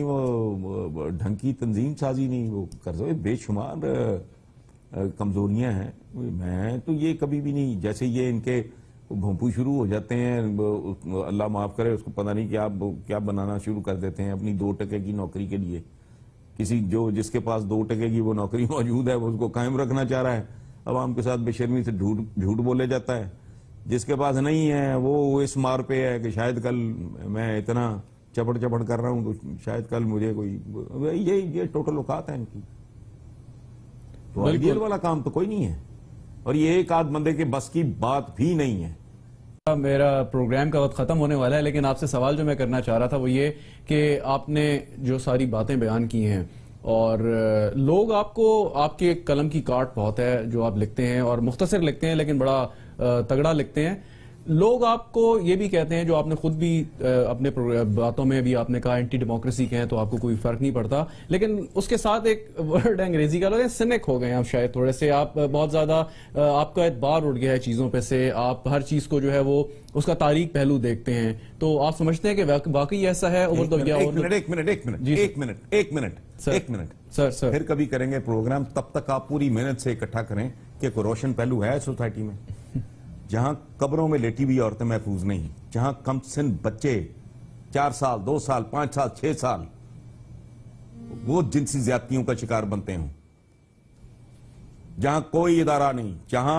ढंग की तंजीम साजी नहीं वो कर सकते बेशुमार कमज़ोरियां हैं मैं तो ये कभी भी नहीं जैसे ये इनके भोंपू शुरू हो जाते हैं अल्लाह माफ़ करे उसको पता नहीं कि आप क्या बनाना शुरू कर देते हैं अपनी दो टके की नौकरी के लिए किसी जो जिसके पास दो टके की वो नौकरी मौजूद है वो उसको कायम रखना चाह रहा है आवाम के साथ बेशर्मी से झूठ झूठ बोले जाता है जिसके पास नहीं है वो इस मार पे है कि शायद कल मैं इतना चपड़ चपड़ कर रहा हूँ तो शायद कल मुझे कोई ये ये टोटल औकात है इनकी तो आइडियल वाला काम तो कोई नहीं है और ये एक आध बंदे के बस की बात भी नहीं है मेरा प्रोग्राम का वक्त ख़त्म होने वाला है लेकिन आपसे सवाल जो मैं करना चाह रहा था वो ये कि आपने जो सारी बातें बयान की हैं और लोग आपको आपके कलम की काट बहुत है जो आप लिखते हैं और मुख्तसर लिखते हैं लेकिन बड़ा तगड़ा लिखते हैं लोग आपको ये भी कहते हैं जो आपने खुद भी अपने बातों में भी आपने कहा एंटी डेमोक्रेसी के हैं तो आपको कोई फर्क नहीं पड़ता लेकिन उसके साथ एक वर्ड अंग्रेजी का लोग सिनिक हो गए आप शायद थोड़े से आप बहुत ज्यादा आपका एतबार उठ गया है चीजों पे से आप हर चीज को जो है वो उसका तारीख पहलू देखते हैं तो आप समझते हैं कि वाकई ऐसा है और तो एक एक मिनट सर सर फिर कभी करेंगे प्रोग्राम तब तक आप पूरी मेहनत से इकट्ठा करें कि कोई रोशन पहलू है सोसाइटी में जहां कब्रों में लेटी हुई औरतें महफूज नहीं जहां कम सिन बच्चे चार साल दो साल पांच साल छह साल वो जिनसी ज्यादतियों का शिकार बनते हों जहां कोई इदारा नहीं जहां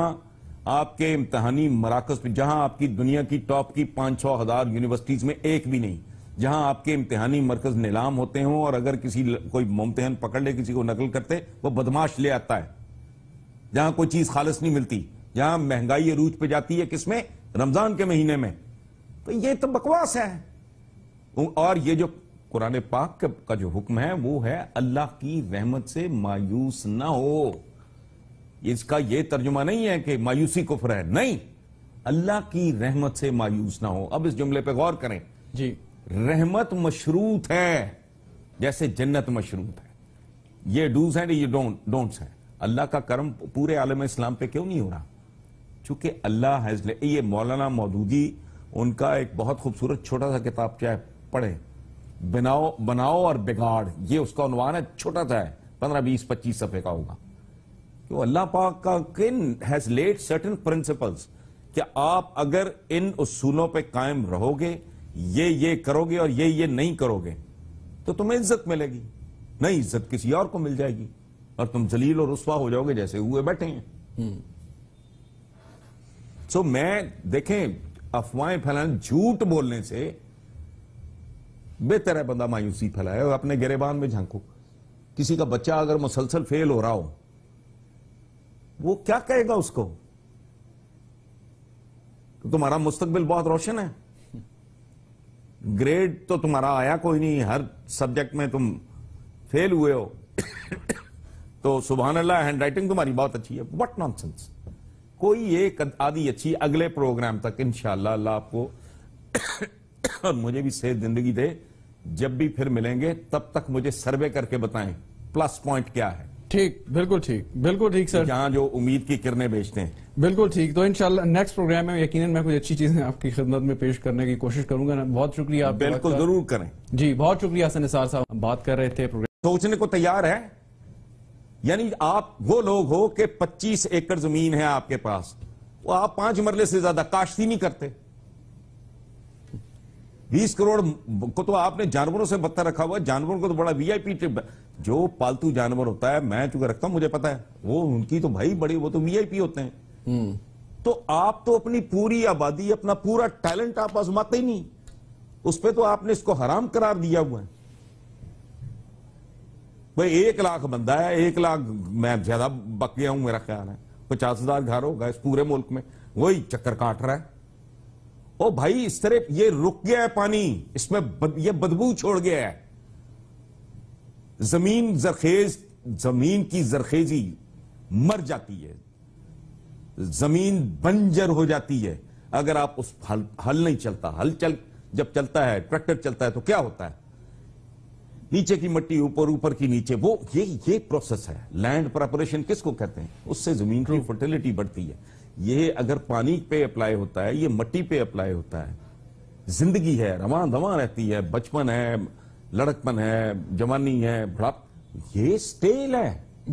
आपके इम्तहानी मराकज में जहां आपकी दुनिया की टॉप की पांच छह हजार यूनिवर्सिटीज में एक भी नहीं जहां आपके इम्तहानी मरकज नीलाम होते हों और अगर किसी कोई मुमतहन पकड़ ले किसी को नकल करते वो बदमाश ले आता है जहां कोई चीज खालस नहीं मिलती जहां महंगाई रूज पे जाती है किसमें रमजान के महीने में तो ये तो बकवास है और ये जो कुरान पाक का जो हुक्म है वो है अल्लाह की रहमत से मायूस ना हो इसका ये तर्जुमा नहीं है कि मायूसी कुफर है नहीं अल्लाह की रहमत से मायूस ना हो अब इस जुमले पे गौर करें जी रहमत मशरूत है जैसे जन्नत मशरूत है ये डूज है ये डोंट्स हैं अल्लाह का कर्म पूरे आलम इस्लाम पे क्यों नहीं हो रहा चूंकि अल्लाह हैज ये मौलाना मौदूदी उनका एक बहुत खूबसूरत छोटा सा किताब चाहे पढ़े बनाओ बनाओ और बिगाड़ ये उसका अनुमान है छोटा सा है पंद्रह बीस पच्चीस सफे का होगा तो अल्लाह पाक का किन हैज लेट सर्टन प्रिंसिपल्स कि आप अगर इन उसूलों पे कायम रहोगे ये ये करोगे और ये ये नहीं करोगे तो तुम्हें इज्जत मिलेगी नहीं इज्जत किसी और को मिल जाएगी और तुम जलील और रसवा हो जाओगे जैसे हुए बैठे हैं हम्म। सो मैं देखें अफवाहें फैलाने झूठ बोलने से बेहतर है बंदा मायूसी फैलाए और अपने गिरेबान में झांको किसी का बच्चा अगर मुसलसल फेल हो रहा हो वो क्या कहेगा उसको तो तुम्हारा मुस्तकबिल बहुत रोशन है ग्रेड तो तुम्हारा आया कोई नहीं हर सब्जेक्ट में तुम फेल हुए हो तो सुबह अल्लाह हैंड राइटिंग तुम्हारी बहुत अच्छी है वट सेंस कोई एक आधी अच्छी अगले प्रोग्राम तक इनशाला आपको और मुझे भी सेहत जिंदगी दे जब भी फिर मिलेंगे तब तक मुझे सर्वे करके बताएं प्लस पॉइंट क्या है ठीक बिल्कुल ठीक बिल्कुल ठीक सर यहाँ जो उम्मीद की किरणें बेचते हैं बिल्कुल ठीक तो इनशाला नेक्स्ट प्रोग्राम में यकीनन मैं कुछ अच्छी चीजें आपकी खिदमत में पेश करने की कोशिश करूंगा ना बहुत शुक्रिया आप बिल्कुल जरूर करें जी बहुत शुक्रिया सर निसार साहब बात कर रहे थे सोचने को तैयार है यानी आप वो लोग हो कि 25 एकड़ जमीन है आपके पास वो आप पांच मरले से ज्यादा काश्ती नहीं करते 20 करोड़ को तो आपने जानवरों से बत्ता रखा हुआ जानवरों को तो बड़ा वीआईपी जो पालतू जानवर होता है मैं चूंकि रखता हूं मुझे पता है वो उनकी तो भाई बड़ी वो तो वीआईपी होते हैं हम्म। तो आप तो अपनी पूरी आबादी अपना पूरा टैलेंट आप आजमाते ही नहीं उस पर तो आपने इसको हराम करार दिया हुआ है भाई एक लाख बंदा है एक लाख मैं ज्यादा बक गया हूं मेरा ख्याल है पचास हजार घर होगा इस पूरे मुल्क में वही चक्कर काट रहा है ओ भाई इस तरह ये रुक गया है पानी इसमें बद, ये बदबू छोड़ गया है जमीन जरखेज जमीन की जरखेजी मर जाती है जमीन बंजर हो जाती है अगर आप उस हल हल नहीं चलता हल चल जब चलता है ट्रैक्टर चलता है तो क्या होता है नीचे की मट्टी ऊपर ऊपर की नीचे वो ये ये प्रोसेस है लैंड प्रेपरेशन किसको कहते हैं उससे जमीन की फर्टिलिटी बढ़ती है ये अगर पानी पे अप्लाई होता है ये मट्टी पे अप्लाई होता है जिंदगी है रवा दवा रहती है बचपन है लड़कपन है जवानी है बड़ा ये स्टेल है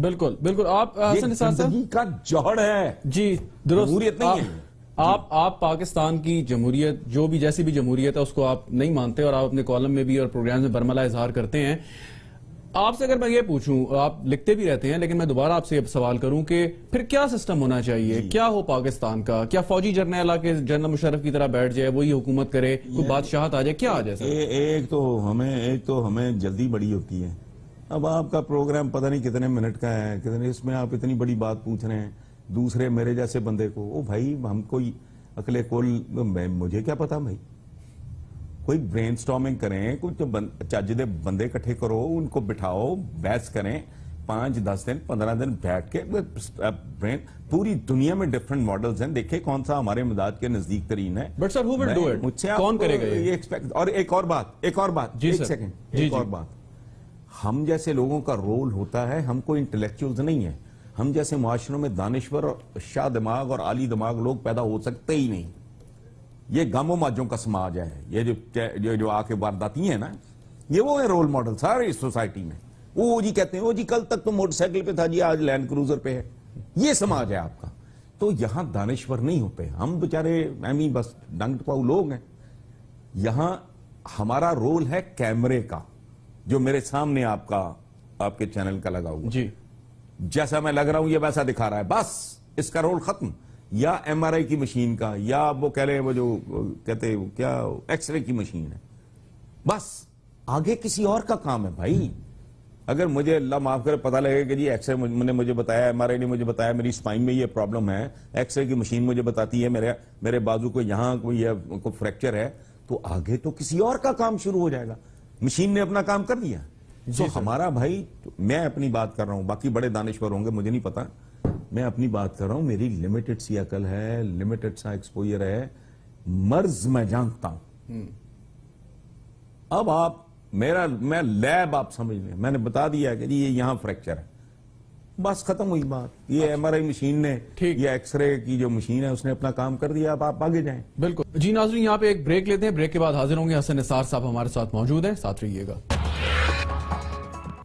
बिल्कुल बिल्कुल आप जिंदगी का जौहर है जी दुरुस्त नहीं है आप आप पाकिस्तान की जमहूरियत जो भी जैसी भी जमहूरियत है उसको आप नहीं मानते और आप अपने कॉलम में भी और प्रोग्राम में बरमला इजहार करते हैं आपसे अगर मैं ये पूछूं आप लिखते भी रहते हैं लेकिन मैं दोबारा आपसे सवाल करूं कि फिर क्या सिस्टम होना चाहिए क्या हो पाकिस्तान का क्या फौजी जर्नल के जनरल मुशरफ की तरह बैठ जाए वही हुकूमत करे कोई बादशाहत आ जाए क्या आ जाए एक तो हमें एक तो हमें जल्दी बड़ी होती है अब आपका प्रोग्राम पता नहीं कितने मिनट का है कितने इसमें आप इतनी बड़ी बात पूछ रहे हैं दूसरे मेरे जैसे बंदे को ओ भाई कोई अकले कोल मैं मुझे क्या पता भाई कोई ब्रेन स्टॉमिंग करें कुछ तो बन, बंदे इकट्ठे करो उनको बिठाओ बहस करें पांच दस दिन पंद्रह दिन बैठ के ब्रेन पूरी दुनिया में डिफरेंट मॉडल्स हैं देखे कौन सा हमारे मदाद के नजदीक तरीन है बट सर मुझसे कौन करेगा ये एक्सपेक्ट और एक और बात एक और बात जी एक सेकेंड एक जी, और बात हम जैसे लोगों का रोल होता है हमको इंटेलेक्चुअल्स नहीं है हम जैसे माशरों में दानश्वर और शाह दिमाग और आली दिमाग लोग पैदा हो सकते ही नहीं ये गमो माजों का समाज है ये जो जो, जो आके वारदाती है ना ये वो है रोल मॉडल सारे सोसाइटी में वो जी कहते हैं वो जी कल तक तो मोटरसाइकिल पे था जी आज लैंड क्रूजर पे है ये समाज है आपका तो यहां दानश्वर नहीं होते हम बेचारे ही बस डंग लोग हैं यहां हमारा रोल है कैमरे का जो मेरे सामने आपका आपके चैनल का लगा हुआ जी जैसा मैं लग रहा हूं ये वैसा दिखा रहा है बस इसका रोल खत्म या एमआरआई की मशीन का या वो कह रहे हैं वो जो कहते हैं क्या एक्सरे की मशीन है बस आगे किसी और का काम है भाई अगर मुझे अल्लाह माफ करे पता लगेगा कि जी एक्सरे मैंने मुझे बताया एमआरआई ने मुझे बताया मेरी स्पाइन में ये प्रॉब्लम है एक्सरे की मशीन मुझे बताती है मेरे मेरे बाजू को यहां कोई यह, को फ्रैक्चर है तो आगे तो किसी और का काम शुरू हो जाएगा मशीन ने अपना काम कर दिया तो हमारा भाई मैं अपनी बात कर रहा हूं बाकी बड़े दानश्वर होंगे मुझे नहीं पता मैं अपनी बात कर रहा हूं मेरी लिमिटेड सी अकल है लिमिटेड सा एक्सपोजर है मर्ज मैं जानता हूं हम्म। अब आप मेरा मैं लैब आप समझ लें मैंने बता दिया कि ये यहाँ फ्रैक्चर है बस खत्म हुई बात ये एमआरआई अच्छा। मशीन ने ये एक्सरे की जो मशीन है उसने अपना काम कर दिया अब आप आगे जाएं बिल्कुल जी नाजू यहाँ पे एक ब्रेक लेते हैं ब्रेक के बाद हाजिर होंगे हसन निसार साहब हमारे साथ मौजूद हैं साथ रहिएगा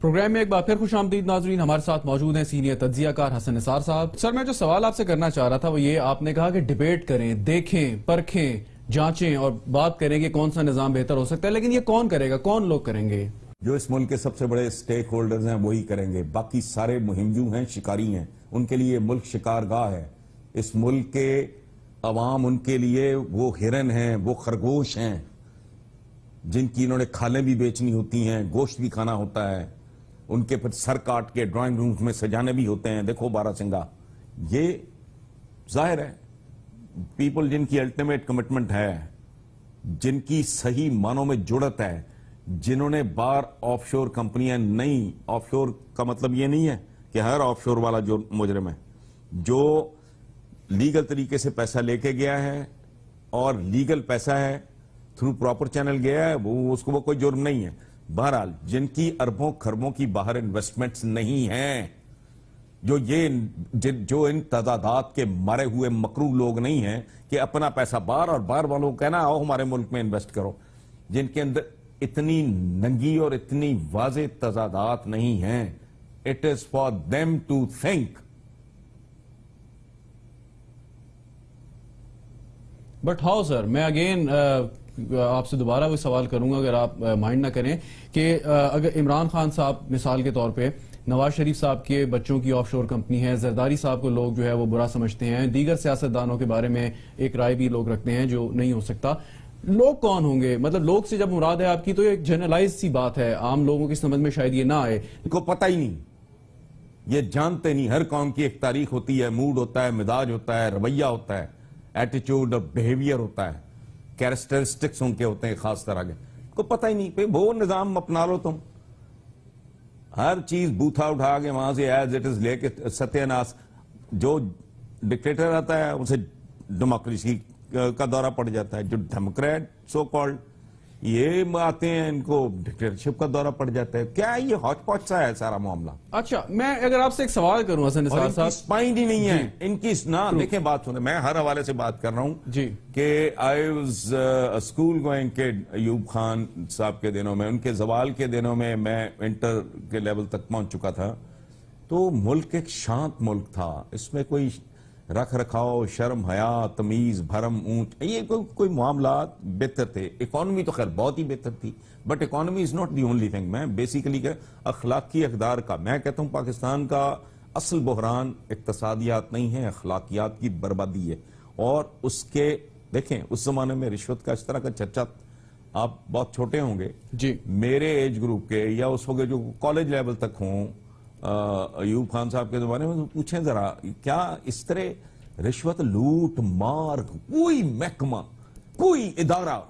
प्रोग्राम में एक बार फिर खुश आमदीद नाजरीन हमारे साथ मौजूद हैं सीनियर तजिया कार हसन निसार साहब सर मैं जो सवाल आपसे करना चाह रहा था वो ये आपने कहा कि डिबेट करें देखें परखें जांचें और बात करें कि कौन सा निजाम बेहतर हो सकता है लेकिन ये कौन करेगा कौन लोग करेंगे जो इस मुल्क के सबसे बड़े स्टेक होल्डर्स हैं वही करेंगे बाकी सारे मुहिमजू हैं शिकारी हैं उनके लिए मुल्क गाह है इस मुल्क के अवाम उनके लिए वो हिरन हैं वो खरगोश हैं जिनकी इन्होंने खालें भी बेचनी होती हैं गोश्त भी खाना होता है उनके फिर सर काट के ड्राइंग रूम में सजाने भी होते हैं देखो बारा सिंगा ये जाहिर है पीपल जिनकी अल्टीमेट कमिटमेंट है जिनकी सही मानों में जुड़त है जिन्होंने बार ऑफशोर कंपनियां नहीं ऑफशोर का मतलब ये नहीं है कि हर ऑफशोर वाला जो मुजरम है जो लीगल तरीके से पैसा लेके गया है और लीगल पैसा है थ्रू प्रॉपर चैनल गया है वो उसको वो कोई जुर्म नहीं है बहरहाल जिनकी अरबों खरबों की बाहर इन्वेस्टमेंट्स नहीं हैं जो ये जो इन तजादात के मरे हुए मकरू लोग नहीं हैं कि अपना पैसा बाहर और बाहर वालों को कहना आओ हमारे मुल्क में इन्वेस्ट करो जिनके अंदर इतनी नंगी और इतनी वाज तजादात नहीं हैं it is for them to think but how sir मैं अगेन आपसे दोबारा वो सवाल करूंगा अगर आप माइंड ना करें कि अगर इमरान खान साहब मिसाल के तौर पर नवाज शरीफ साहब के बच्चों की ऑफशोर कंपनी है जरदारी साहब को लोग जो है वो बुरा समझते हैं दीगर सियासतदानों के बारे में एक राय भी लोग रखते हैं जो नहीं हो सकता लोग कौन होंगे मतलब लोग से जब मुराद है आपकी तो एक जनरलाइज सी बात है आम लोगों की समझ में शायद ये ना आए को पता ही नहीं ये जानते नहीं हर कौम की एक तारीख होती है मूड होता है मिजाज होता है रवैया होता है एटीट्यूड और बिहेवियर होता है कैरेक्टरिस्टिक्स उनके होते हैं खास तरह के को पता ही नहीं भाई वो निज़ाम अपना लो तुम हर चीज बूथा उठा के वहां से एज इट इज लेके सत्यानाश जो डिक्टेटर आता है उसे डेमोक्रेसी का दौरा पड़ जाता है जो डेमोक्रेट सो कॉल्ड ये आते हैं इनको डिक्टेटरशिप का दौरा पड़ जाता है क्या ये हॉचपॉच सा है सारा मामला अच्छा मैं अगर आपसे एक सवाल करूं असन साहब स्पाइंड ही नहीं है इनकी ना देखें बात सुने मैं हर हवाले से बात कर रहा हूं जी के आई वाज स्कूल गोइंग के अयूब खान साहब के दिनों में उनके जवाल के दिनों में मैं इंटर के लेवल तक पहुंच चुका था तो मुल्क एक शांत मुल्क था इसमें कोई रख रखाव शर्म हया तमीज़ भरम ऊंच ये कोई कोई मामला बेहतर थे इकॉनमी तो खैर बहुत ही बेहतर थी but economy is not the only thing मैं बेसिकली क्या अखलाकी अकदार का मैं कहता हूँ पाकिस्तान का असल बहरान इकतसादियात नहीं है अखलाकियात की बर्बादी है और उसके देखें उस जमाने में रिश्वत का इस तरह का चर्चा आप बहुत छोटे होंगे जी मेरे एज ग्रुप के या उस वक्त जो कॉलेज लेवल तक हों अयूब खान साहब के जमाने में पूछें जरा क्या इस तरह रिश्वत लूट मार कोई महकमा कोई इदारा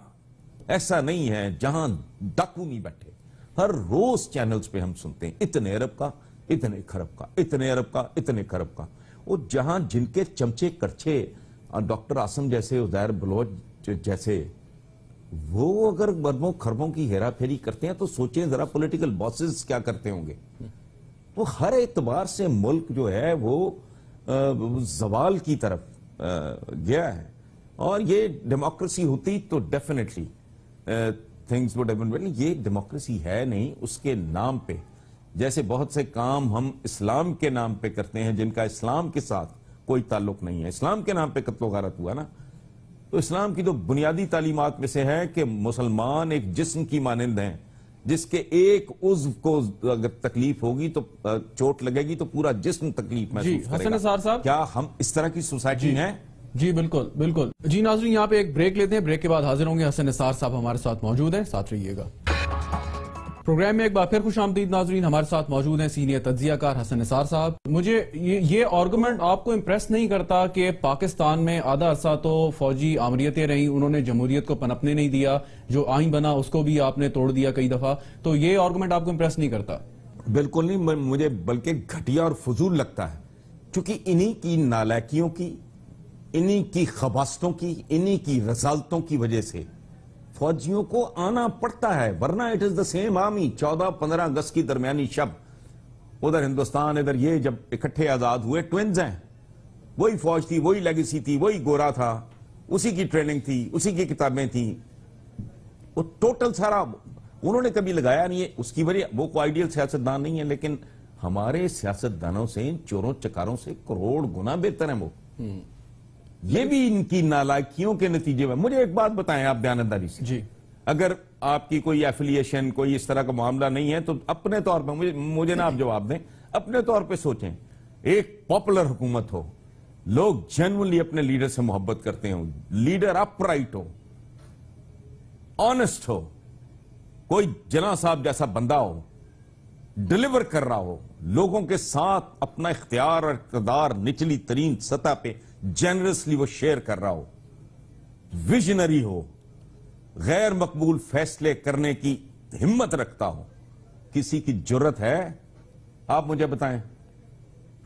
ऐसा नहीं है जहां डाकू नहीं बैठे हर रोज चैनल्स पे हम सुनते हैं इतने अरब का इतने खरब का इतने अरब का इतने खरब का वो जहां जिनके चमचे करछे डॉक्टर आसम जैसे उदैर बलोच जैसे वो अगर बरबों खरबों की हेरा फेरी करते हैं तो सोचें जरा पॉलिटिकल बॉसेस क्या करते होंगे वो हर एतबार से मुल्क जो है वो जवाल की तरफ गया है और ये डेमोक्रेसी होती तो डेफिनेटली थिंग्स वुड हैपन ये डेमोक्रेसी है नहीं उसके नाम पे जैसे बहुत से काम हम इस्लाम के नाम पे करते हैं जिनका इस्लाम के साथ कोई ताल्लुक नहीं है इस्लाम के नाम पे कत्लो गारत हुआ ना तो इस्लाम की जो तो बुनियादी तालीमत में से है कि मुसलमान एक जिस्म की मानंद हैं जिसके एक उज्व को अगर तकलीफ होगी तो चोट लगेगी तो पूरा जिस्म तकलीफ महसूस हसन साहब क्या हम इस तरह की सोसाइटी हैं जी बिल्कुल बिल्कुल जी नाजरी यहाँ पे एक ब्रेक लेते हैं ब्रेक के बाद हाजिर होंगे हसन निसार साहब हमारे साथ मौजूद हैं साथ रहिएगा प्रोग्राम में एक बार फिर खुश आमदीद नाजरीन हमारे साथ मौजूद हैं सीनियर तजियाकार हसन निसार साहब मुझे ये, ये आर्गूमेंट आपको इम्प्रेस नहीं करता कि पाकिस्तान में आधा अरसा तो फौजी आमरीतें रहीं उन्होंने जमहूरियत को पनपने नहीं दिया जो आइन बना उसको भी आपने तोड़ दिया कई दफा तो ये आर्गूमेंट आपको इम्प्रेस नहीं करता बिल्कुल नहीं मुझे बल्कि घटिया और फजूल लगता है क्योंकि इन्हीं की नालकियों की इन्हीं की खबास्तों की इन्हीं की रसालतों की वजह से फौजियों को आना पड़ता है वरना it is the same army चौदह पंद्रह अगस्त की दरमियानी शब्द उधर हिंदुस्तान इधर ये जब इकट्ठे आजाद हुए ट्विंस हैं वही फौज थी वही लेगेसी थी वही गोरा था उसी की ट्रेनिंग थी उसी की किताबें थी वो टोटल सारा उन्होंने कभी लगाया नहीं है उसकी वजह वो को आइडियल सियासतदान नहीं है लेकिन हमारे सियासतदानों से चोरों चकारों से करोड़ गुना बेहतर है वो हम्म। ये भी इनकी नालायकियों के नतीजे में मुझे एक बात बताएं आप दयानंदारी से जी अगर आपकी कोई एफिलिएशन कोई इस तरह का मामला नहीं है तो अपने तौर पर मुझे मुझे ना आप जवाब दें अपने तौर पर सोचें एक पॉपुलर हुकूमत हो लोग जनरली अपने लीडर से मोहब्बत करते हो लीडर अपराइट हो ऑनेस्ट हो कोई जना साहब जैसा बंदा हो डिलीवर कर रहा हो लोगों के साथ अपना इख्तियार और इकतदार निचली तरीन सतह पे जनरसली वो शेयर कर रहा हो विजनरी हो गैर मकबूल फैसले करने की हिम्मत रखता हो किसी की जरूरत है आप मुझे बताएं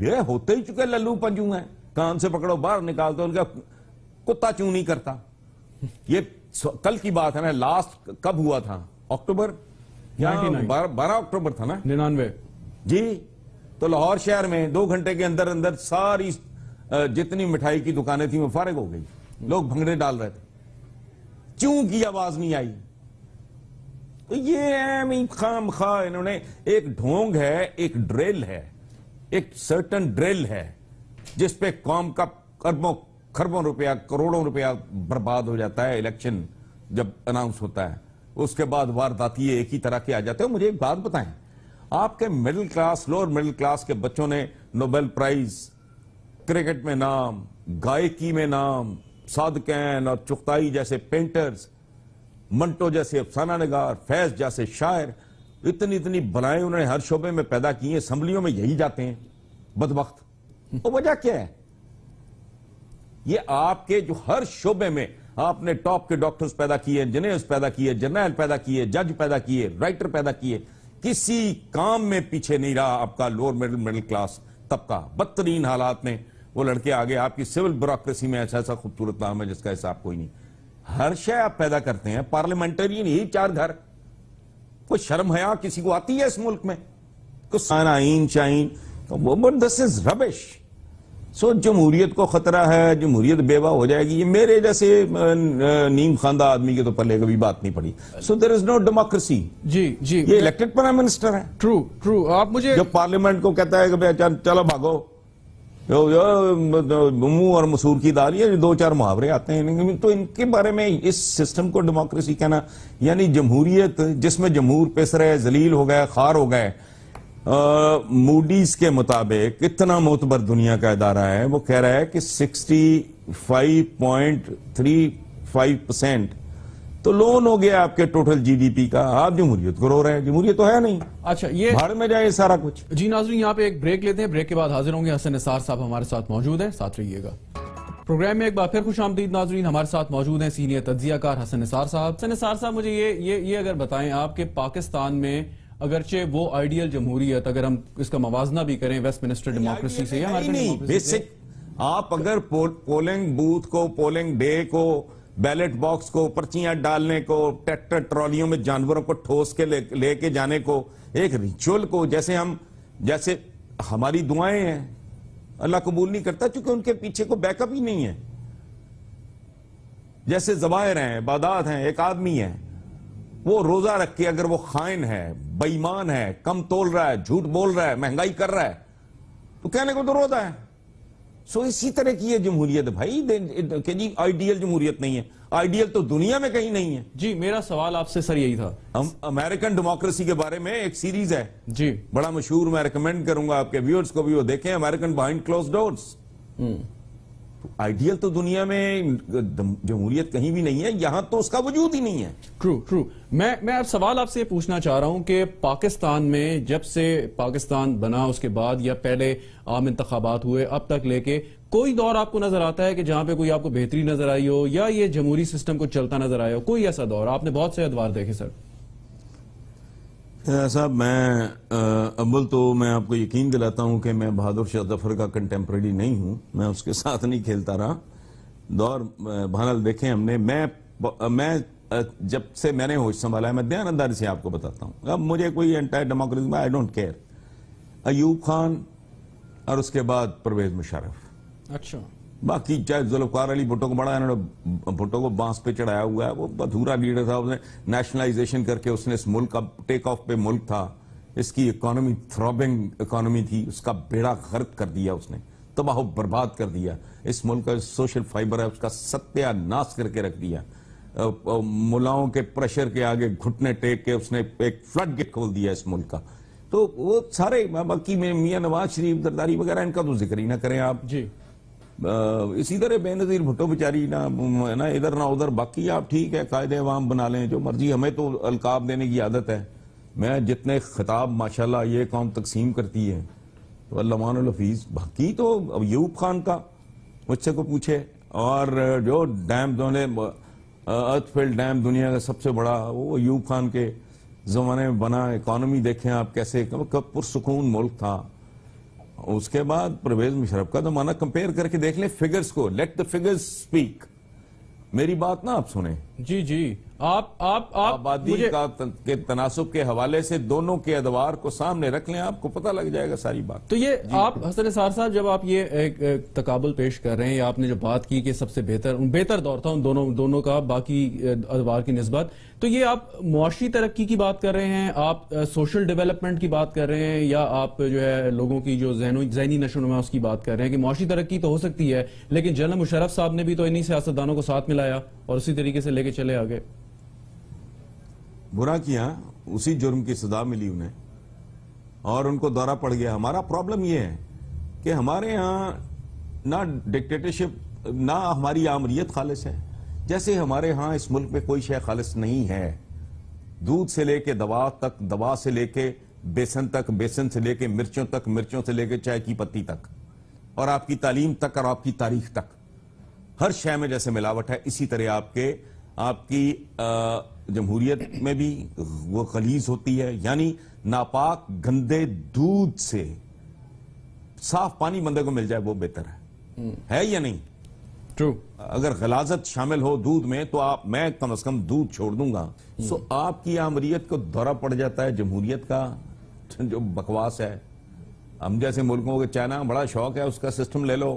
ये होते ही चुके लल्लू पंजू हैं कान से पकड़ो बाहर निकाल दो उनका कुत्ता चू नहीं करता ये कल की बात है ना लास्ट कब हुआ था अक्टूबर बारह अक्टूबर था ना निन्यानवे जी तो लाहौर शहर में दो घंटे के अंदर अंदर सारी जितनी मिठाई की दुकानें थी वो फारिग हो गई लोग भंगड़े डाल रहे थे क्यों की आवाज नहीं आई तो ये खाम खा इन्होंने एक ढोंग है एक ड्रिल है एक सर्टन ड्रिल है जिसपे कौम का अरबों खरबों रुपया करोड़ों रुपया बर्बाद हो जाता है इलेक्शन जब अनाउंस होता है उसके बाद वारदाती एक ही तरह के आ जाते हैं मुझे एक बात बताएं आपके middle class lower middle class के बच्चों ने नोबेल प्राइज क्रिकेट में नाम गायकी में नाम सादकैन और चुख्ताई जैसे पेंटर्स मंटो जैसे अफसाना नगार फैज जैसे शायर इतनी इतनी बनाए उन्होंने हर शोबे में पैदा किए असम्बलियों में यही जाते हैं बदबख्त और वजह क्या है ये आपके जो हर शोबे में आपने टॉप के डॉक्टर्स पैदा किए इंजीनियर्स पैदा किए जर्नल पैदा किए जज पैदा किए राइटर पैदा किए किसी काम में पीछे नहीं रहा आपका लोअर मिडिल मिडिल क्लास तबका बदतरीन हालात में वो लड़के आगे आपकी सिविल ब्यूरोक्रेसी में ऐसा ऐसा खूबसूरत नाम है जिसका हिसाब कोई नहीं हर शय आप पैदा करते हैं पार्लियामेंटेरियन ही चार घर कोई शर्म हया हाँ, किसी को आती है इस मुल्क में कुछ आइन चाइन तो वो but this is rubbish so जमहूरियत को खतरा है जमहूरियत बेवा हो जाएगी ये मेरे जैसे नीम खानदा आदमी के तो पहले कभी बात नहीं पड़ी so there is no democracy जी जी ये इलेक्टेड प्राइम मिनिस्टर है ट्रू ट्रू आप मुझे जो पार्लियामेंट को कहता है कि चलो भागो तो मुंह और मसूर की दाल ये दो चार मुहावरे आते हैं तो इनके बारे में इस सिस्टम को डेमोक्रेसी कहना यानी जमहूरियत जिसमें जमहूर रहे जलील हो गए खार हो गए मूडीज के मुताबिक इतना मोतबर दुनिया का इदारा है वो कह रहा है कि sixty five point three five percent तो लोन हो गया आपके टोटल जीडीपी का आप जमहूरियत को रो रहे हैं जमहूरियत तो है नहीं अच्छा ये भाड़ में जाए सारा कुछ जी नाजरी यहाँ पे एक ब्रेक लेते हैं ब्रेक के बाद हाजिर होंगे हसन निसार साहब हमारे साथ मौजूद हैं साथ रहिएगा प्रोग्राम में एक बार फिर खुश आमदीद नाजरीन हमारे साथ मौजूद हैं सीनियर तजिया कार हसन निसार साहब हसन निसार साहब मुझे ये ये ये अगर बताएं आप कि पाकिस्तान में अगरचे वो आइडियल जमहूरियत अगर हम इसका मवाजना भी करें वेस्ट मिनिस्टर डेमोक्रेसी से या बेसिक आप अगर पोलिंग बूथ को पोलिंग डे को बैलेट बॉक्स को पर्चियां डालने को ट्रैक्टर ट्रॉलियों में जानवरों को ठोस के लेके ले, जाने को एक रिचुअल को जैसे हम जैसे हमारी दुआएं हैं अल्लाह कबूल नहीं करता क्योंकि उनके पीछे को बैकअप ही नहीं है जैसे जवाहर हैं बादात हैं एक आदमी है वो रोजा रख के अगर वो खाइन है बेईमान है कम तोल रहा है झूठ बोल रहा है महंगाई कर रहा है तो कहने को तो रोता है सो इसी तरह की ये जमहूरियत भाई के जी आइडियल जमहूरियत नहीं है आइडियल तो दुनिया में कहीं नहीं है जी मेरा सवाल आपसे सर यही था हम अमेरिकन डेमोक्रेसी के बारे में एक सीरीज है जी बड़ा मशहूर मैं रिकमेंड करूंगा आपके व्यूअर्स को भी वो देखें American behind close doors ideal तो दुनिया में जमहूरियत कहीं भी नहीं है यहां तो उसका वजूद ही नहीं है ट्रू ट्रू मैं मैं अब सवाल आपसे पूछना चाह रहा हूं कि पाकिस्तान में जब से पाकिस्तान बना उसके बाद या पहले आम इंतबात हुए अब तक लेके कोई दौर आपको नजर आता है कि जहां पे कोई आपको बेहतरी नजर आई हो या ये जमहूरी सिस्टम को चलता नजर आया हो कोई ऐसा दौर आपने बहुत से अदवार देखे सर साहब मैं अव्वल तो मैं आपको यकीन दिलाता हूँ कि मैं बहादुर शाह जफर का कंटेम्प्रेरी नहीं हूँ मैं उसके साथ नहीं खेलता रहा दौर बहरहाल देखें हमने मैं मैं जब से मैंने होश संभाला है मैं ध्यानदारी से आपको बताता हूँ अब मुझे कोई entire democracy I don't care Ayub Khan और उसके बाद परवेज मुशरफ अच्छा बाकी चाहे जुल्फकार अली भुट्टो को बड़ा इन्होंने भुट्टो को बांस पे चढ़ाया हुआ है वो अधूरा लीडर था उसने नेशनलाइजेशन करके उसने इस मुल्क का टेक ऑफ पे मुल्क था इसकी इकोनॉमी थ्रॉबिंग इकोनॉमी थी उसका बेड़ा गर्क कर दिया उसने तबाह बर्बाद कर दिया इस मुल्क का सोशल फाइबर है उसका सत्यानाश करके रख दिया मुलाओं के प्रेशर के आगे घुटने टेक के उसने एक फ्लड गेट खोल दिया इस मुल्क का तो वो सारे बाकी में मियाँ नवाज शरीफ जरदारी वगैरह इनका तो जिक्र ही ना करें आप जी इसी तरह बेनज़ीर भुट्टो बेचारी ना ना इधर ना उधर बाकी आप ठीक है कायदे वाम बना लें जो मर्जी हमें तो अलकाब देने की आदत है मैं जितने खिताब माशाल्लाह ये कौम तकसीम करती है तो अल्लामान हफीज़ बाकी तो अब यूब खान का मुझसे को पूछे और जो डैम दोनों अर्थफेल्ड डैम दुनिया का सबसे बड़ा वो यूब खान के ज़माने में बना इकानमी देखें आप कैसे पुरसकून मुल्क था उसके बाद परवेज मुशरफ का तो माना कंपेयर करके देख ले फिगर्स को लेट द फिगर्स स्पीक मेरी बात ना आप सुने जी जी आप आप आप आबादी का के तनासब के हवाले से दोनों के अदवार को सामने रख लें आपको पता लग जाएगा सारी बात तो ये आप हसन सार साहब जब आप ये एक, एक तकाबल पेश कर रहे हैं या आपने जो बात की कि सबसे बेहतर बेहतर दौर था उन दोनों दोनों का बाकी अदवार की नस्बत तो ये आप मुआशी तरक्की की बात कर रहे हैं आप सोशल डेवलपमेंट की बात कर रहे हैं या आप जो है लोगों की जो जहनी नशोनुमा उसकी बात कर रहे हैं कि मुआशी तरक्की तो हो सकती है लेकिन जनरल मुशरफ साहब ने भी तो इन्हीं सियासतदानों को साथ मिलाया और उसी तरीके से लेके चले आगे बुरा किया उसी जुर्म की सजा मिली उन्हें और उनको दौरा पड़ गया हमारा प्रॉब्लम यह है कि हमारे यहाँ ना डिक्टेटरशिप ना हमारी आमरीत खालिश है जैसे हमारे यहाँ इस मुल्क में कोई शह खालिश नहीं है दूध से लेके दवा तक दवा से लेके बेसन तक बेसन से लेके मिर्चों तक मिर्चों से लेके चाय की पत्ती तक और आपकी तालीम तक और आपकी तारीख तक हर शय में जैसे मिलावट है इसी तरह आपके आपकी जमहूरियत में भी वो खलीज होती है यानी नापाक गंदे दूध से साफ पानी बंदे को मिल जाए वो बेहतर है हम्म। है या नहीं ट्रू अगर गलाजत शामिल हो दूध में तो आप मैं कम से कम दूध छोड़ दूंगा हम्म। सो आपकी आमरीत को दौरा पड़ जाता है जमहूरियत का जो बकवास है हम जैसे मुल्कों के चाइना बड़ा शौक है उसका सिस्टम ले लो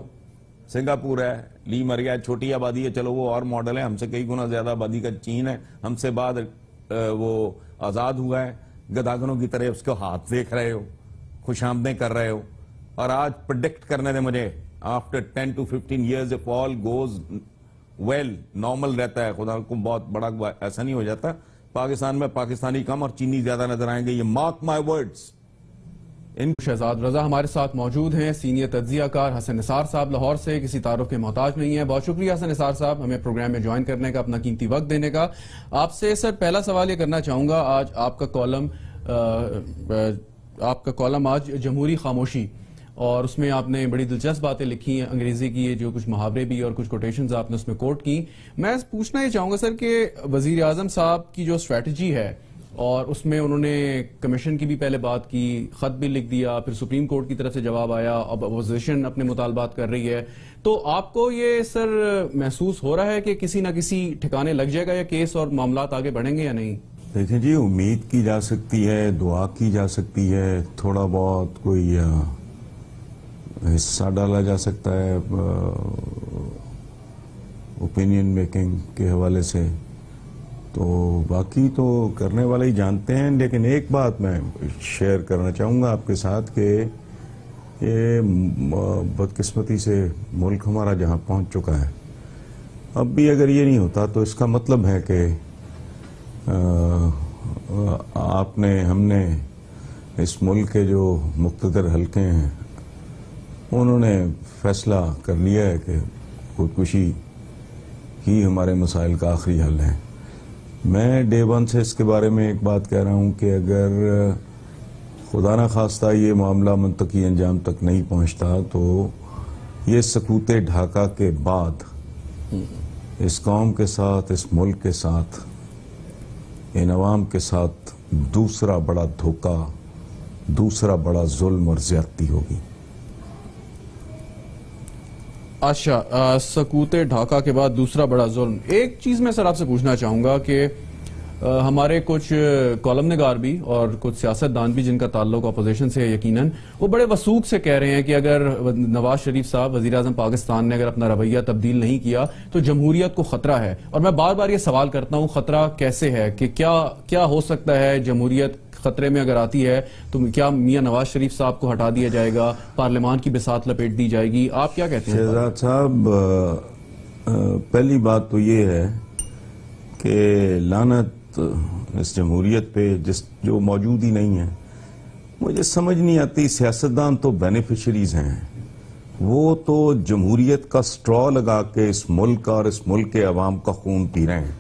सिंगापुर है ली मर गया छोटी आबादी है चलो वो और मॉडल है हमसे कई गुना ज्यादा आबादी का चीन है हमसे बाद वो आज़ाद हुआ है गदागनों की तरह उसको हाथ देख रहे हो खुश कर रहे हो और आज प्रडिक्ट करने दे मुझे after ten to fifteen years if all goes well normal रहता है खुदा को बहुत बड़ा ऐसा नहीं हो जाता पाकिस्तान में पाकिस्तानी कम और चीनी ज्यादा नजर आएंगे ये मार्क माई वर्ड्स इन शहजाद रजा हमारे साथ मौजूद हैं सीनियर तजिया कार हसन निसार साहब लाहौर से किसी तारफ के मोहताज नहीं है बहुत शुक्रिया हसन निसार साहब हमें प्रोग्राम में ज्वाइन करने का अपना कीमती वक्त देने का आपसे सर पहला सवाल ये करना चाहूंगा आज आपका कॉलम आपका कॉलम आज जमहूरी खामोशी और उसमें आपने बड़ी दिलचस्प बातें लिखी हैं अंग्रेजी की जो कुछ मुहावरे भी और कुछ कोटेशन आपने उसमें कोट की मैं पूछना ये चाहूंगा सर कि वजीर आजम साहब की जो स्ट्रेटजी है और उसमें उन्होंने कमीशन की भी पहले बात की खत भी लिख दिया फिर सुप्रीम कोर्ट की तरफ से जवाब आया अब अपोजिशन अपने मुतालबात कर रही है तो आपको ये सर महसूस हो रहा है कि किसी ना किसी ठिकाने लग जाएगा या केस और मामला आगे बढ़ेंगे या नहीं देखिए जी उम्मीद की जा सकती है दुआ की जा सकती है थोड़ा बहुत कोई हिस्सा डाला जा सकता है ओपिनियन मेकिंग के हवाले से तो बाकी तो करने वाले ही जानते हैं लेकिन एक बात मैं शेयर करना चाहूँगा आपके साथ कि ये बदकिस्मती से मुल्क हमारा जहाँ पहुँच चुका है अब भी अगर ये नहीं होता तो इसका मतलब है कि आपने हमने इस मुल्क के जो मुख्तर हलके हैं उन्होंने फैसला कर लिया है कि खुदकुशी ही हमारे मसाइल का आखिरी हल है मैं डे वन से इसके बारे में एक बात कह रहा हूं कि अगर खुदा न खास्ता ये मामला मनतकी अंजाम तक नहीं पहुंचता तो ये सकूत ढाका के बाद इस कौम के साथ इस मुल्क के साथ इन आवाम के साथ दूसरा बड़ा धोखा दूसरा बड़ा जुल्म और ज्यादती होगी अच्छा सकूत ढाका के बाद दूसरा बड़ा जुल्म एक चीज़ मैं सर आपसे पूछना चाहूंगा कि हमारे कुछ कॉलम नगार भी और कुछ सियासतदान भी जिनका ताल्लुक अपोजिशन से है यकीनन वो बड़े वसूख से कह रहे हैं कि अगर नवाज शरीफ साहब वजी अजम पाकिस्तान ने अगर अपना रवैया तब्दील नहीं किया तो जमहूरियत को खतरा है और मैं बार बार ये सवाल करता हूँ खतरा कैसे है कि क्या क्या हो सकता है जमहूरियत खतरे में अगर आती है तो क्या मियाँ नवाज शरीफ साहब को हटा दिया जाएगा पार्लियामान की बिसात लपेट दी जाएगी आप क्या कहते हैं शहजाद साहब पहली बात तो ये है कि लानत इस जमहूरीत पे जिस जो मौजूद ही नहीं है मुझे समझ नहीं आती सियासतदान तो बेनिफिशरीज हैं वो तो जमहूरीत का स्ट्रॉ लगा के इस मुल्क का और इस मुल्क के अवाम का खून पी रहे हैं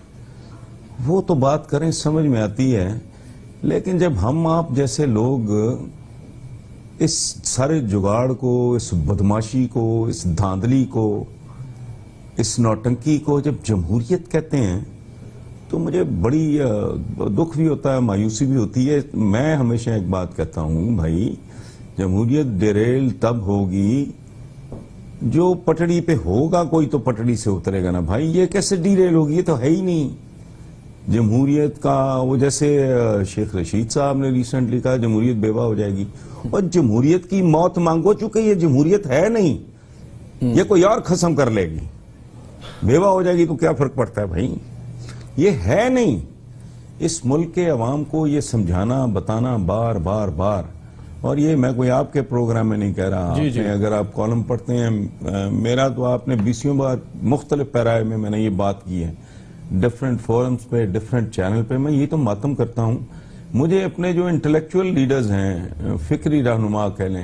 वो तो बात करें समझ में आती है लेकिन जब हम आप जैसे लोग इस सारे जुगाड़ को इस बदमाशी को इस धांधली को इस नौटंकी को जब जमहूरियत कहते हैं तो मुझे बड़ी दुख भी होता है मायूसी भी होती है मैं हमेशा एक बात कहता हूं भाई जमहूरियत डेरेल तब होगी जो पटड़ी पे होगा कोई तो पटड़ी से उतरेगा ना भाई ये कैसे डीरेल होगी ये तो है ही नहीं जमहूरियत का वो जैसे शेख रशीद साहब ने रिसेंटली कहा जमहूरियत बेवा हो जाएगी और जमहूरियत की मौत मांगो चूंकि ये जमहूरियत है नहीं ये कोई और खसम कर लेगी बेवा हो जाएगी तो क्या फर्क पड़ता है भाई ये है नहीं इस मुल्क के अवाम को ये समझाना बताना बार बार बार और ये मैं कोई आपके प्रोग्राम में नहीं कह रहा जी, जी। अगर आप कॉलम पढ़ते हैं मेरा तो आपने बीसियों बार मुख्तलिफ पैराए में मैंने ये बात की है डिफरेंट फोरम्स पे डिफरेंट चैनल पे मैं ये तो मातम करता हूँ मुझे अपने जो इंटेलेक्चुअल लीडर्स हैं फिक्री रहनुमा कह लें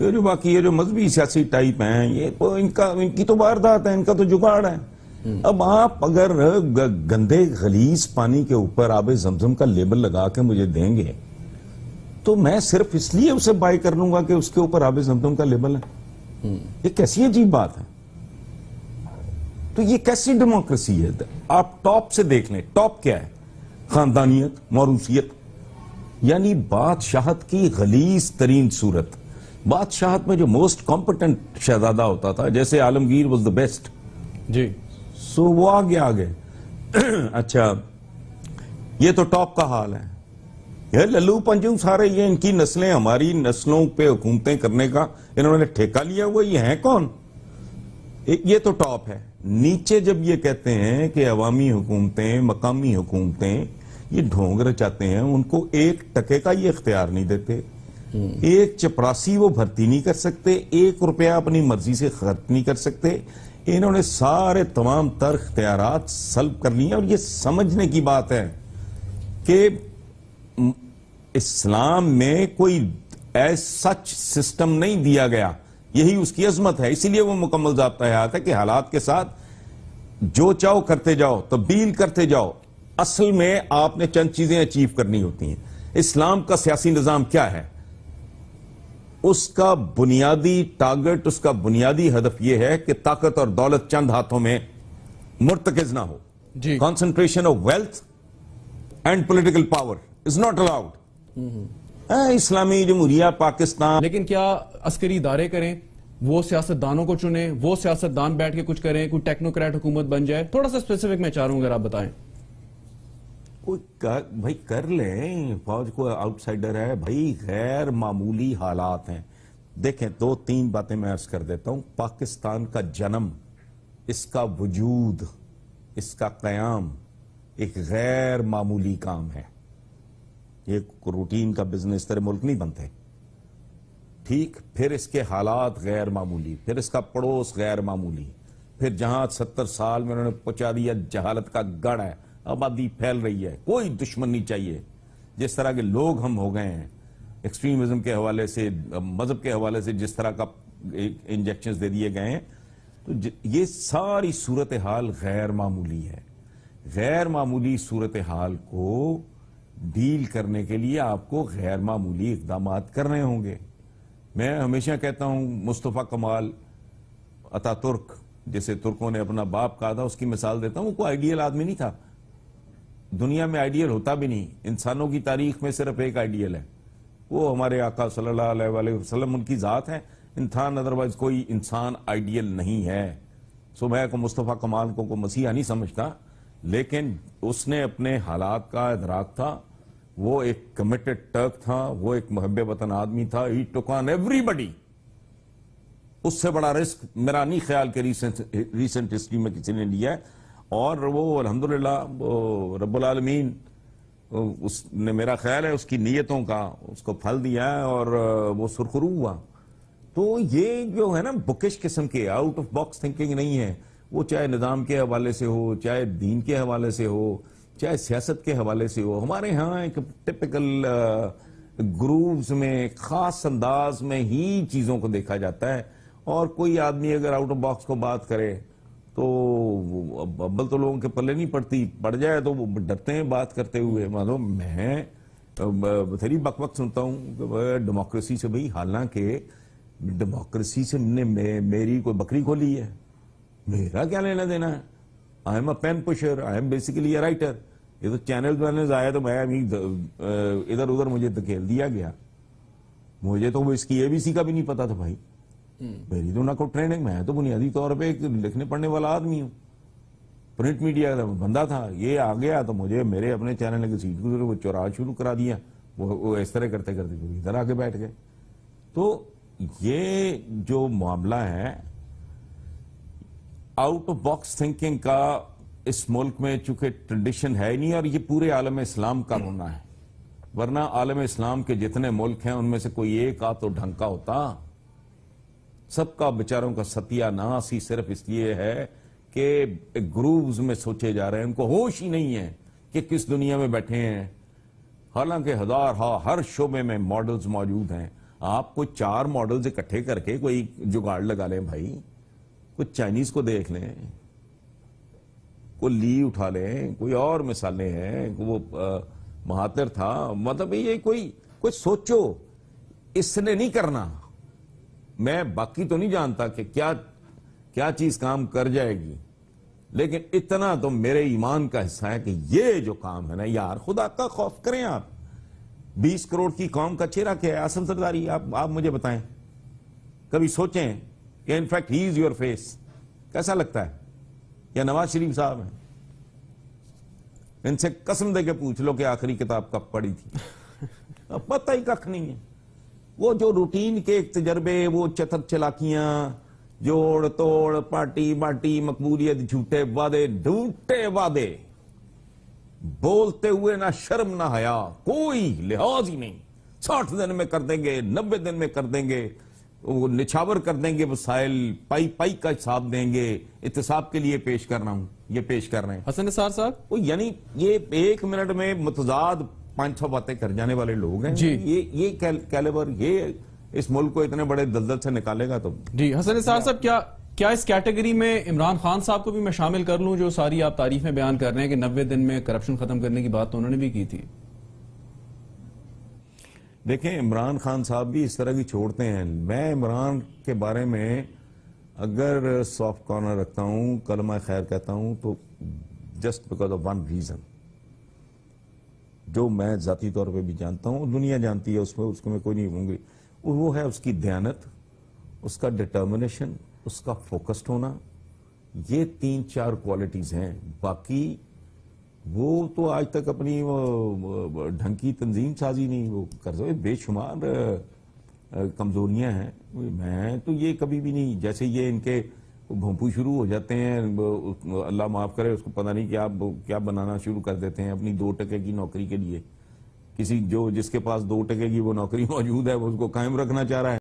ये जो बाकी ये जो मजहबी सियासी टाइप हैं ये तो इनका इनकी तो वारदात है इनका तो जुगाड़ है हम्म। अब आप अगर गंदे गलीस पानी के ऊपर आब जमजम का लेबल लगा के मुझे देंगे तो मैं सिर्फ इसलिए उसे बाय कर लूंगा कि उसके ऊपर आब जमजम का लेबल है हम्म। ये कैसी अजीब बात है तो ये कैसी डेमोक्रेसी है आप टॉप से देख लें टॉप क्या है खानदानियत मौरूसियत यानी बादशाहत की गलीस तरीन सूरत बादशाहत में जो मोस्ट कॉम्पिटेंट शहजादा होता था जैसे आलमगीर वॉज द बेस्ट जी सो वो आगे आगे अच्छा ये तो टॉप का हाल है यह लल्लू पंजू सारे ये इनकी नस्लें हमारी नस्लों पे हुकूमतें करने का इन्होंने ठेका लिया हुआ ये हैं कौन ये तो टॉप है नीचे जब ये कहते हैं कि अवामी हुकूमतें मकामी हुकूमतें ये ढोंग रचाते हैं उनको एक टके का ये इख्तियार नहीं देते हम्म। एक चपरासी वो भर्ती नहीं कर सकते एक रुपया अपनी मर्जी से खर्च नहीं कर सकते इन्होंने सारे तमाम तर इख्तियार सल्ब कर लिए और ये समझने की बात है कि इस्लाम में कोई ऐसा सच सिस्टम नहीं दिया गया यही उसकी अजमत है इसीलिए वो मुकम्मल जबता हयात है कि हालात के साथ जो चाहो करते जाओ तब्दील करते जाओ असल में आपने चंद चीजें अचीव करनी होती हैं इस्लाम का सियासी निज़ाम क्या है उसका बुनियादी टारगेट उसका बुनियादी हदफ यह है कि ताकत और दौलत चंद हाथों में मुर्तकज ना हो concentration of wealth and political power is not allowed इस्लामी जमहूरिया पाकिस्तान लेकिन क्या अस्करी इदारे करें वो सियासतदानों को चुने वो सियासतदान बैठ के कुछ करें कोई टेक्नोक्रेट हुकूमत बन जाए थोड़ा सा स्पेसिफिक मैं चाह रहा हूँ अगर आप बताएं कोई कर, भाई कर लें फौज को आउटसाइडर है भाई गैर मामूली हालात हैं देखें दो तीन बातें मैं अर्ज कर देता हूं पाकिस्तान का जन्म इसका वजूद इसका क्याम एक गैर मामूली काम है ये रूटीन का बिजनेस तेरे मुल्क नहीं बनते ठीक फिर इसके हालात गैर मामूली फिर इसका पड़ोस गैर मामूली फिर जहां सत्तर साल में उन्होंने पहुंचा दिया जहालत का गढ़ है आबादी फैल रही है कोई दुश्मन नहीं चाहिए जिस तरह के लोग हम हो गए हैं एक्सट्रीमिज्म के हवाले से मजहब के हवाले से जिस तरह का इंजेक्शन दे दिए गए हैं तो ये सारी सूरत हाल गैर मामूली है गैर मामूली सूरत हाल को डील करने के लिए आपको गैर मामूली इकदाम करने होंगे मैं हमेशा कहता हूं मुस्तफ़ा कमाल अता तुर्क जिसे तुर्कों ने अपना बाप कहा था उसकी मिसाल देता हूँ वो कोई आइडियल आदमी नहीं था दुनिया में आइडियल होता भी नहीं इंसानों की तारीख में सिर्फ एक आइडियल है वो हमारे आका सल्लल्लाहु उनकी ज़ात है इंसान अदरवाइज कोई इंसान आइडियल नहीं है सो मैं को मुस्तफ़ा कमाल को, को मसीहा नहीं समझता लेकिन उसने अपने हालात का इधराक था वो एक कमिटेड टर्क था वो एक महब वतन आदमी था ही टुक ऑन एवरीबडी उससे बड़ा रिस्क मेरा नहीं ख्याल के रिसेंट रिसेंट हिस्ट्री में किसी ने लिया है और वो अलहमदिल्ला रबालमीन उसने मेरा ख्याल है उसकी नीयतों का उसको फल दिया है और वो सुरखरू हुआ तो ये जो है ना बुकिश किस्म के आउट ऑफ बॉक्स थिंकिंग नहीं है वो चाहे निज़ाम के हवाले से हो चाहे दीन के हवाले से हो चाहे सियासत के हवाले से हो हमारे यहाँ एक टिपिकल ग्रूव्स uh, में खास अंदाज में ही चीज़ों को देखा जाता है और कोई आदमी अगर आउट ऑफ बॉक्स को बात करे तो अब्बल तो लोगों के पल्ले नहीं पड़ती पड़ जाए तो वो डरते हैं बात करते हुए मानो मैं तो, बथेरी बकबक सुनता हूँ डेमोक्रेसी से भाई हालांकि डेमोक्रेसी से ने मे, मेरी कोई बकरी खोली है मेरा क्या लेना देना है I am a pen pusher I am basically a writer ये तो चैनल वैनल आया तो मैं अभी इधर उधर मुझे धकेल तो दिया गया मुझे तो इसकी एबीसी का भी नहीं पता था भाई हम्म। मेरी तो ना को ट्रेनिंग मैं तो बुनियादी तौर पे एक लिखने पढ़ने वाला आदमी हूँ प्रिंट मीडिया का बंदा था ये आ गया तो मुझे मेरे अपने चैनल की सीट को वो चौरा शुरू करा दिया वो, वो इस तरह करते करते फिर इधर आके बैठ गए तो ये जो मामला है आउट ऑफ बॉक्स थिंकिंग का इस मुल्क में चूंकि ट्रेडिशन है नहीं और ये पूरे आलम इस्लाम का होना है वरना आलम इस्लाम के जितने मुल्क हैं उनमें से कोई एक आ तो ढंग का होता सबका बेचारों का सत्यानाश ही सिर्फ इसलिए है कि ग्रूव्स में सोचे जा रहे हैं उनको होश ही नहीं है कि किस दुनिया में बैठे हैं हालांकि हजार हा हर शोबे में मॉडल्स मौजूद हैं आप कोई चार मॉडल्स इकट्ठे करके कोई जुगाड़ लगा लें भाई कुछ चाइनीज को देख लें को ली उठा लें कोई और मिसालें हैं वो महातर था मतलब ये कोई कोई सोचो इसने नहीं करना मैं बाकी तो नहीं जानता कि क्या क्या चीज काम कर जाएगी लेकिन इतना तो मेरे ईमान का हिस्सा है कि ये जो काम है ना यार खुदा का खौफ करें आप 20 करोड़ की कौम का चेहरा क्या है आसम सरदारी आप आप मुझे बताएं कभी सोचें कि in fact he is your face कैसा लगता है या नवाज शरीफ साहब हैं इनसे कसम दे के पूछ लो कि आखिरी किताब कब पढ़ी थी अब पता ही कख नहीं है वो जो रूटीन के एक तजर्बे वो चतर चलाकियां जोड़ तोड़ पार्टी बाटी मकबूलियत झूठे वादे झूठे वादे बोलते हुए ना शर्म ना हया कोई लिहाज ही नहीं साठ दिन में कर देंगे नब्बे दिन में कर देंगे वो निछावर कर देंगे वसाइल पाई पाई का हिसाब देंगे इतसाब के लिए पेश कर रहा हूँ ये पेश कर रहे हैं हसन निसार साहब वो यानी ये एक मिनट में मतजाद पांच छह बातें कर जाने वाले लोग हैं जी ये ये कैलेबर ये इस मुल्क को इतने बड़े दलदल से निकालेगा तो जी हसन निसार साहब क्या क्या इस कैटेगरी में इमरान खान साहब को भी मैं शामिल कर लूं जो सारी आप तारीफें बयान कर रहे हैं कि नब्बे दिन में करप्शन खत्म करने की बात तो उन्होंने भी की थी देखें इमरान खान साहब भी इस तरह की छोड़ते हैं मैं इमरान के बारे में अगर सॉफ्ट कॉर्नर रखता हूं कलमा खैर कहता हूं तो just because of one reason जो मैं जाती तौर पे भी जानता हूं दुनिया जानती है उसमें उसको मैं कोई नहीं होंगी वो है उसकी दयानत उसका डिटर्मिनेशन उसका फोकस्ड होना ये तीन चार क्वालिटीज़ हैं बाकी वो तो आज तक अपनी ढंग की तंजीम साजी नहीं वो कर सकते बेशुमार कमजोरियां हैं मैं तो ये कभी भी नहीं जैसे ये इनके भोंपू शुरू हो जाते हैं अल्लाह माफ करे उसको पता नहीं क्या क्या बनाना शुरू कर देते हैं अपनी दो टके की नौकरी के लिए किसी जो जिसके पास दो टके की वो नौकरी मौजूद है वो उसको कायम रखना चाह रहा है